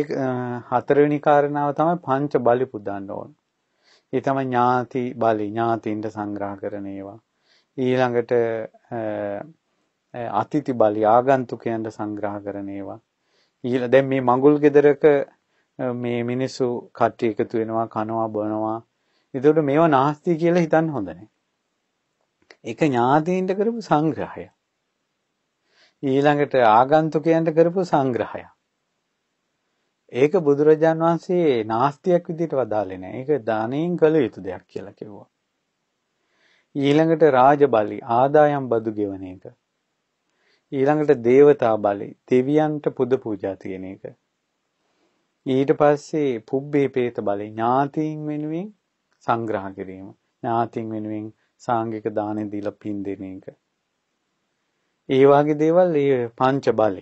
හතරවෙනි කාරණාව තමයි පංච බලි පුදන්න ඕන. ඒ තමයි ඥාති බලි ඥාතින්ට සංග්‍රහ කරන ඒවා. ඊළඟට අතිති බලි ආගන්තුකයන්ට සංග්‍රහ කරන ඒවා. ගිහිල්ලා දැන් මේ මඟුල් ගෙදරක මේ මිනිස්සු කට්ටි එකතු වෙනවා කනවා බොනවා. ඒතකොට මේවා නාස්ති කියලා හිතන්න හොඳ නැහැ. ඒක ඥාතීන්ට කරපු සංග්‍රහය. ඊළඟට ආගන්තුකයන්ට කරපු සංග්‍රහය. ඒක බුදුරජාන් වහන්සේ නාස්තියක් විදිහට වදාළේ නැහැ. ඒක දානෙන් කළ යුතු දෙයක් කියලා කිව්වා. ඊළඟට රාජ බලි ආදායම් බදු ගෙවන එක. ඊළඟට දේවතා බලය දෙවියන්ට පුද පූජා තියෙන එක. ඊට පස්සේ පුබ්බේ പ്രേත බලය ඥාතීන් වෙනුවෙන් සංග්‍රහ කිරීම. ඥාතීන් වෙනුවෙන් සාංගික දාන දීලා පින් දෙන එක. ඒ වගේ දේවල් ඒ පංච බලය.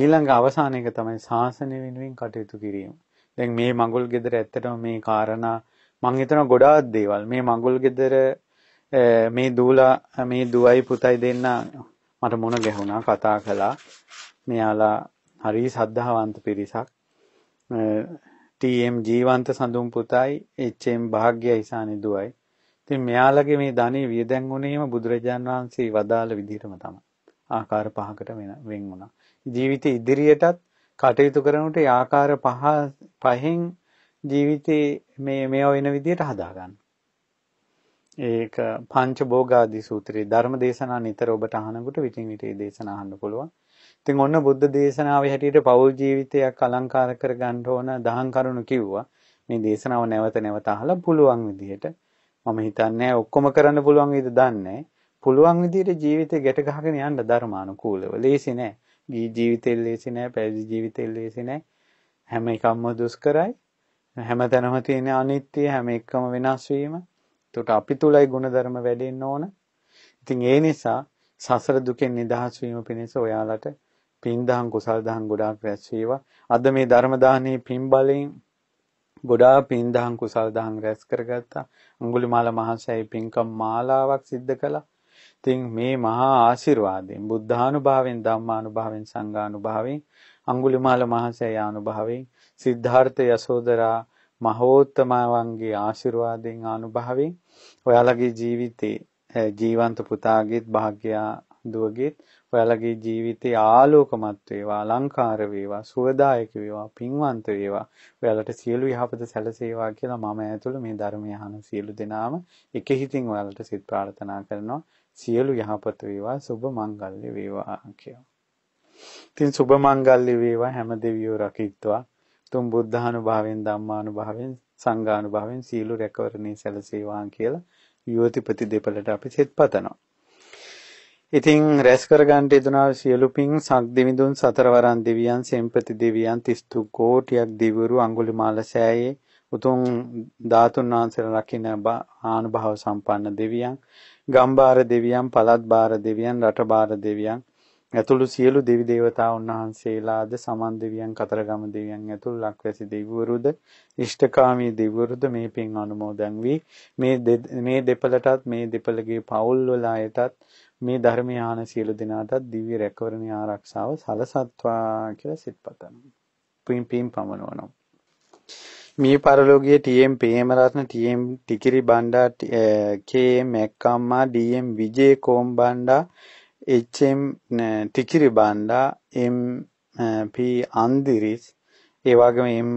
ඊළඟ අවසාන එක තමයි ශාසනය වෙනුවෙන් කටයුතු කිරීම. දැන් මේ මඟුල් ගෙදර ඇත්තටම මේ කාරණා මං හිතනවා ගොඩාක් දේවල් මේ මඟුල් ගෙදර මේ දූලා මේ දුවයි පුතයි දෙන්න මට මුණ ගැහුණා කතා කළා. මෙයාලා හරි සද්ධාවන්ත පිරිසක්. TM ජීවන්ත සඳුන් පුතයි HM භාග්‍යයි සානිදුවයි. ඉතින් මෙයාලගේ මේ ධනෙ වියදැන් වුණේම බුදුරජාන් වහන්සේ වදාළ විදිහටම තමයි. ආකාර පහකට වෙන් වුණා. ජීවිතේ ඉදිරියටත් කටයුතු කරනකොට ආකාර පහ පහෙන් ජීවිතේ මේ මේව වෙන විදිහට හදා ගන්න. ඒක පංචභෝගාදී සූත්‍රයේ ධර්ම දේශනා නිතර ඔබට අහනකොට විටින් විට ඒ දේශන අහන්න පුළුවන්. ඉතින් ඔන්න බුද්ධ දේශනාවේ හැටියට පෞල් ජීවිතයක් අලංකාර කරගන්න ඕන දහම් කරුණු කිව්වා. මේ දේශනාව නැවත නැවත අහලා පුළුවන් විදිහට මම හිතන්නේ ඔක්කොම කරන්න පුළුවන් විදිහ දන්නේ. පුළුවන් විදිහට ජීවිතේ ගැට ගහගෙන යන්න ධර්මානුකූලව. ලේසි නෑ. ගී ජීවිතේ ලේසි නෑ, පැවිදි ජීවිතේ ලේසි නෑ. හැම එකක්ම දුෂ්කරයි. හැම තැනම තියෙන අනිත්‍ය, හැම එකම වෙනස් වීම, එතකොට අපි තුලයි ಗುಣධර්ම වැඩෙන්න ඕන. ඉතින් ඒ නිසා සසර දුකෙන් නිදහස් වීම පිණිස ඔයාලට පින් දහම් කුසල් දහම් ගොඩාක් රැස් වේවා. අද මේ ධර්ම දාහනේ පින් බලෙන් ගොඩාක් පින් දහම් කුසල් දහම් රැස් කරගත්තා. අඟුලිමාල මහසෑය පින්කම් මාලාවක් සිද්ධ කළා. ඉතින් මේ මහා ආශිර්වාදයෙන් බුද්ධානුභාවයෙන් ධම්මානුභාවයෙන් සංඝානුභාවයෙන් අඟුලිමාල මහසෑය ආනුභාවයෙන් සිද්ධාර්ථ යසෝදරා මහෝත්තමාවන්ගේ ආශිර්වාදයෙන් අනුභවයෙන් ඔයාලගේ ජීවිතේ ජීවන්ත පුතාගේත් භාග්‍යා දුවගේත් ඔයාලගේ ජීවිතේ ආලෝකමත් වේවා අලංකාර වේවා සුවදායක වේවා පින්වන්ත වේවා ඔයාලට සියලු යහපත සැලසේවා කියලා මම ඇතුළු මේ ධර්මය අහන සියලු දෙනාම එක හිතින් ඔයාලට සිත ප්‍රාර්ථනා කරනවා සියලු යහපත වේවා සුබ මංගල්‍ය වේවා කියලා. ඉතින් සුබ මංගල්‍ය වේවා හැම දෙවියෝ රකිත්වා තුම් බුද්ධානුභාවයෙන් ධම්මානුභාවයෙන් සංඝානුභාවයෙන් සීල රැකවරණේ සැලසේවාන් කියලා යෝතිපති දෙපළට අපි සෙත් පතනවා. ඉතින් රැස් කරගන්න යුතුනා සියලු පින් සක්දිවිඳුන් සතරවරන් දෙවියන් සෙන්පති දෙවියන් 32 කෝටියක් දිවුරු අඟුලිමාල සෑයේ උතුම් ධාතුන් වහන්සේලා රකින්න ආනුභාව සම්පන්න දෙවියන් ගම්බාර දෙවියන් පළත් බාර දෙවියන් රට බාර දෙවියන් ඇතුළු සියලු දෙවි දේවතාවුන් වහන්සේලාද සමන් දෙවියන් කතරගම දෙවියන් ඇතුළු ලක්වැසි දෙවිවරුද ඉෂ්ඨකාමී දෙවිවරුද මේ පින් අනුමෝදන් වී මේ මේ දෙපළටත් මේ දෙපළගේ පවුල් වල අයටත් මේ ධර්මය ආන සියලු දෙනාටත් දිව්‍ය රැකවරණේ ආරක්ෂාව සලසත්වා කියලා සිතපතන. පින් පින් පමනවනවා. මේ පරලෝකයේ TM Premaratne TM Tikiri Banda KM Ekkamma DM Vije Kombanda H M. Tikiribanda M P. Andiris ඒ වගේම එම්.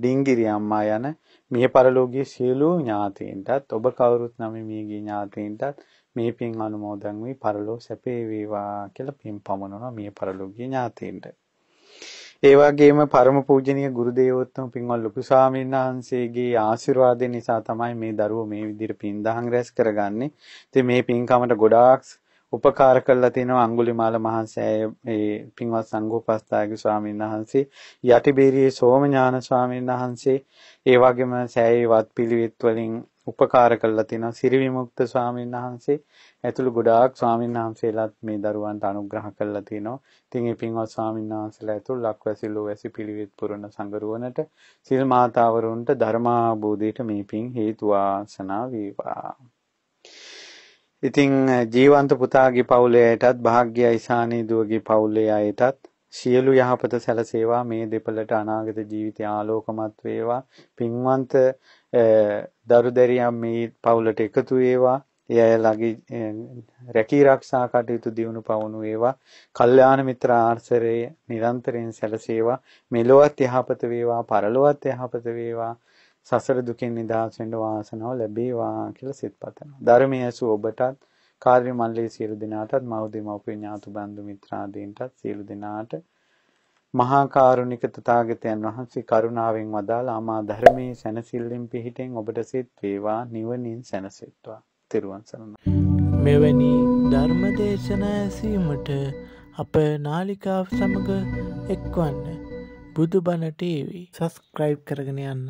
ඩිංගිරි අම්මා යන මිය පරලෝකයේ සියලු ඥාතීන්ටත් ඔබ කවුරුත් නම් මියගිය ඥාතීන්ටත් මේ පින් අනුමෝදන් වී පරලෝ සැපේ වේවා කියලා පින් පමනන මිය පරලෝකයේ ඥාතීන්ට. ඒ වගේම පරම පූජනීය ගුරු දේවෝත්තම පින්වත් ලොකු ස්වාමීන් වහන්සේගේ ආශිර්වාදය නිසා තමයි මේ දරුවෝ මේ විදිහට පින් දහම් රැස් කරගන්නේ. ඉතින් මේ පින්කමට ගොඩාක් උපකාර කළා තිනවා අඟුලිමාල මහන්සයයි මේ පින්වත් සංඝෝපස්ථායක ස්වාමීන් වහන්සේ යටිබේරියේ සෝමඥාන ස්වාමීන් වහන්සේ ඒ වගේම සෑයේ වත්පිළිවෙත් වලින් උපකාර කළා තිනවා සිරි විමුක්ත ස්වාමීන් වහන්සේ ඇතුළු ගොඩාක් ස්වාමීන් වහන්සේලාත් මේ දරුවන්ට අනුග්‍රහ කළා තිනවා. ඉතින් මේ පින්වත් ස්වාමීන් වහන්සේලා ඇතුළු ලක්වැසි ලෝවැසි පිළිවෙත් පුරන සංගරුවනට සිල් මාතාවරුන්ට ධර්මාභෝධයට මේ පින් හේතු වාසනා වේවා. ඉතින් ජීවන්ත පුතාගේ පවුලේ අයටත් භාග්‍යයි සානී දුවගේ පවුලේ අයටත් සියලු යහපත සැලසේවා මේ දෙපළට අනාගත ජීවිතය ආලෝකමත් වේවා පින්වන්ත දරුදැරියන් මේ පවුලට එකතු වේවා ඒ අයලගේ රැකී ආරක්ෂා කටයුතු දියුණු පවුණු වේවා කල්යාණ මිත්‍ර ආශ්‍රය නිරන්තරයෙන් සැලසේවා මෙලොවත් යහපත වේවා පරලොවත් යහපත වේවා සසර දුකෙන් නිදහස් වෙන්න වාසනාව ලැබේවා කියලා සිත පතනවා. ධර්මයේ ඇසු ඔබටත් කාර්ය මණ්ඩලයේ සියලු දෙනාටත් මෞදේම අපේ ඥාතු බන්දු මිත්‍රාදීන්ටත් සියලු දෙනාට මහා කරුණික තථාගතයන් වහන්සේ කරුණාවෙන් වදාළ ආමා ධර්මයේ සැනසෙල්ලෙන් පිහිටෙන් ඔබට සිත් වේවා නිවනින් සැනසෙත්වා. තෙරුවන් සරණයි. මෙවැනි ධර්ම දේශනා ඇසීමට අප නාලිකාව සමග එක්වන්න බුදුබණ ටීවී සස්ක්‍රයිබ් කරගෙන යන්න.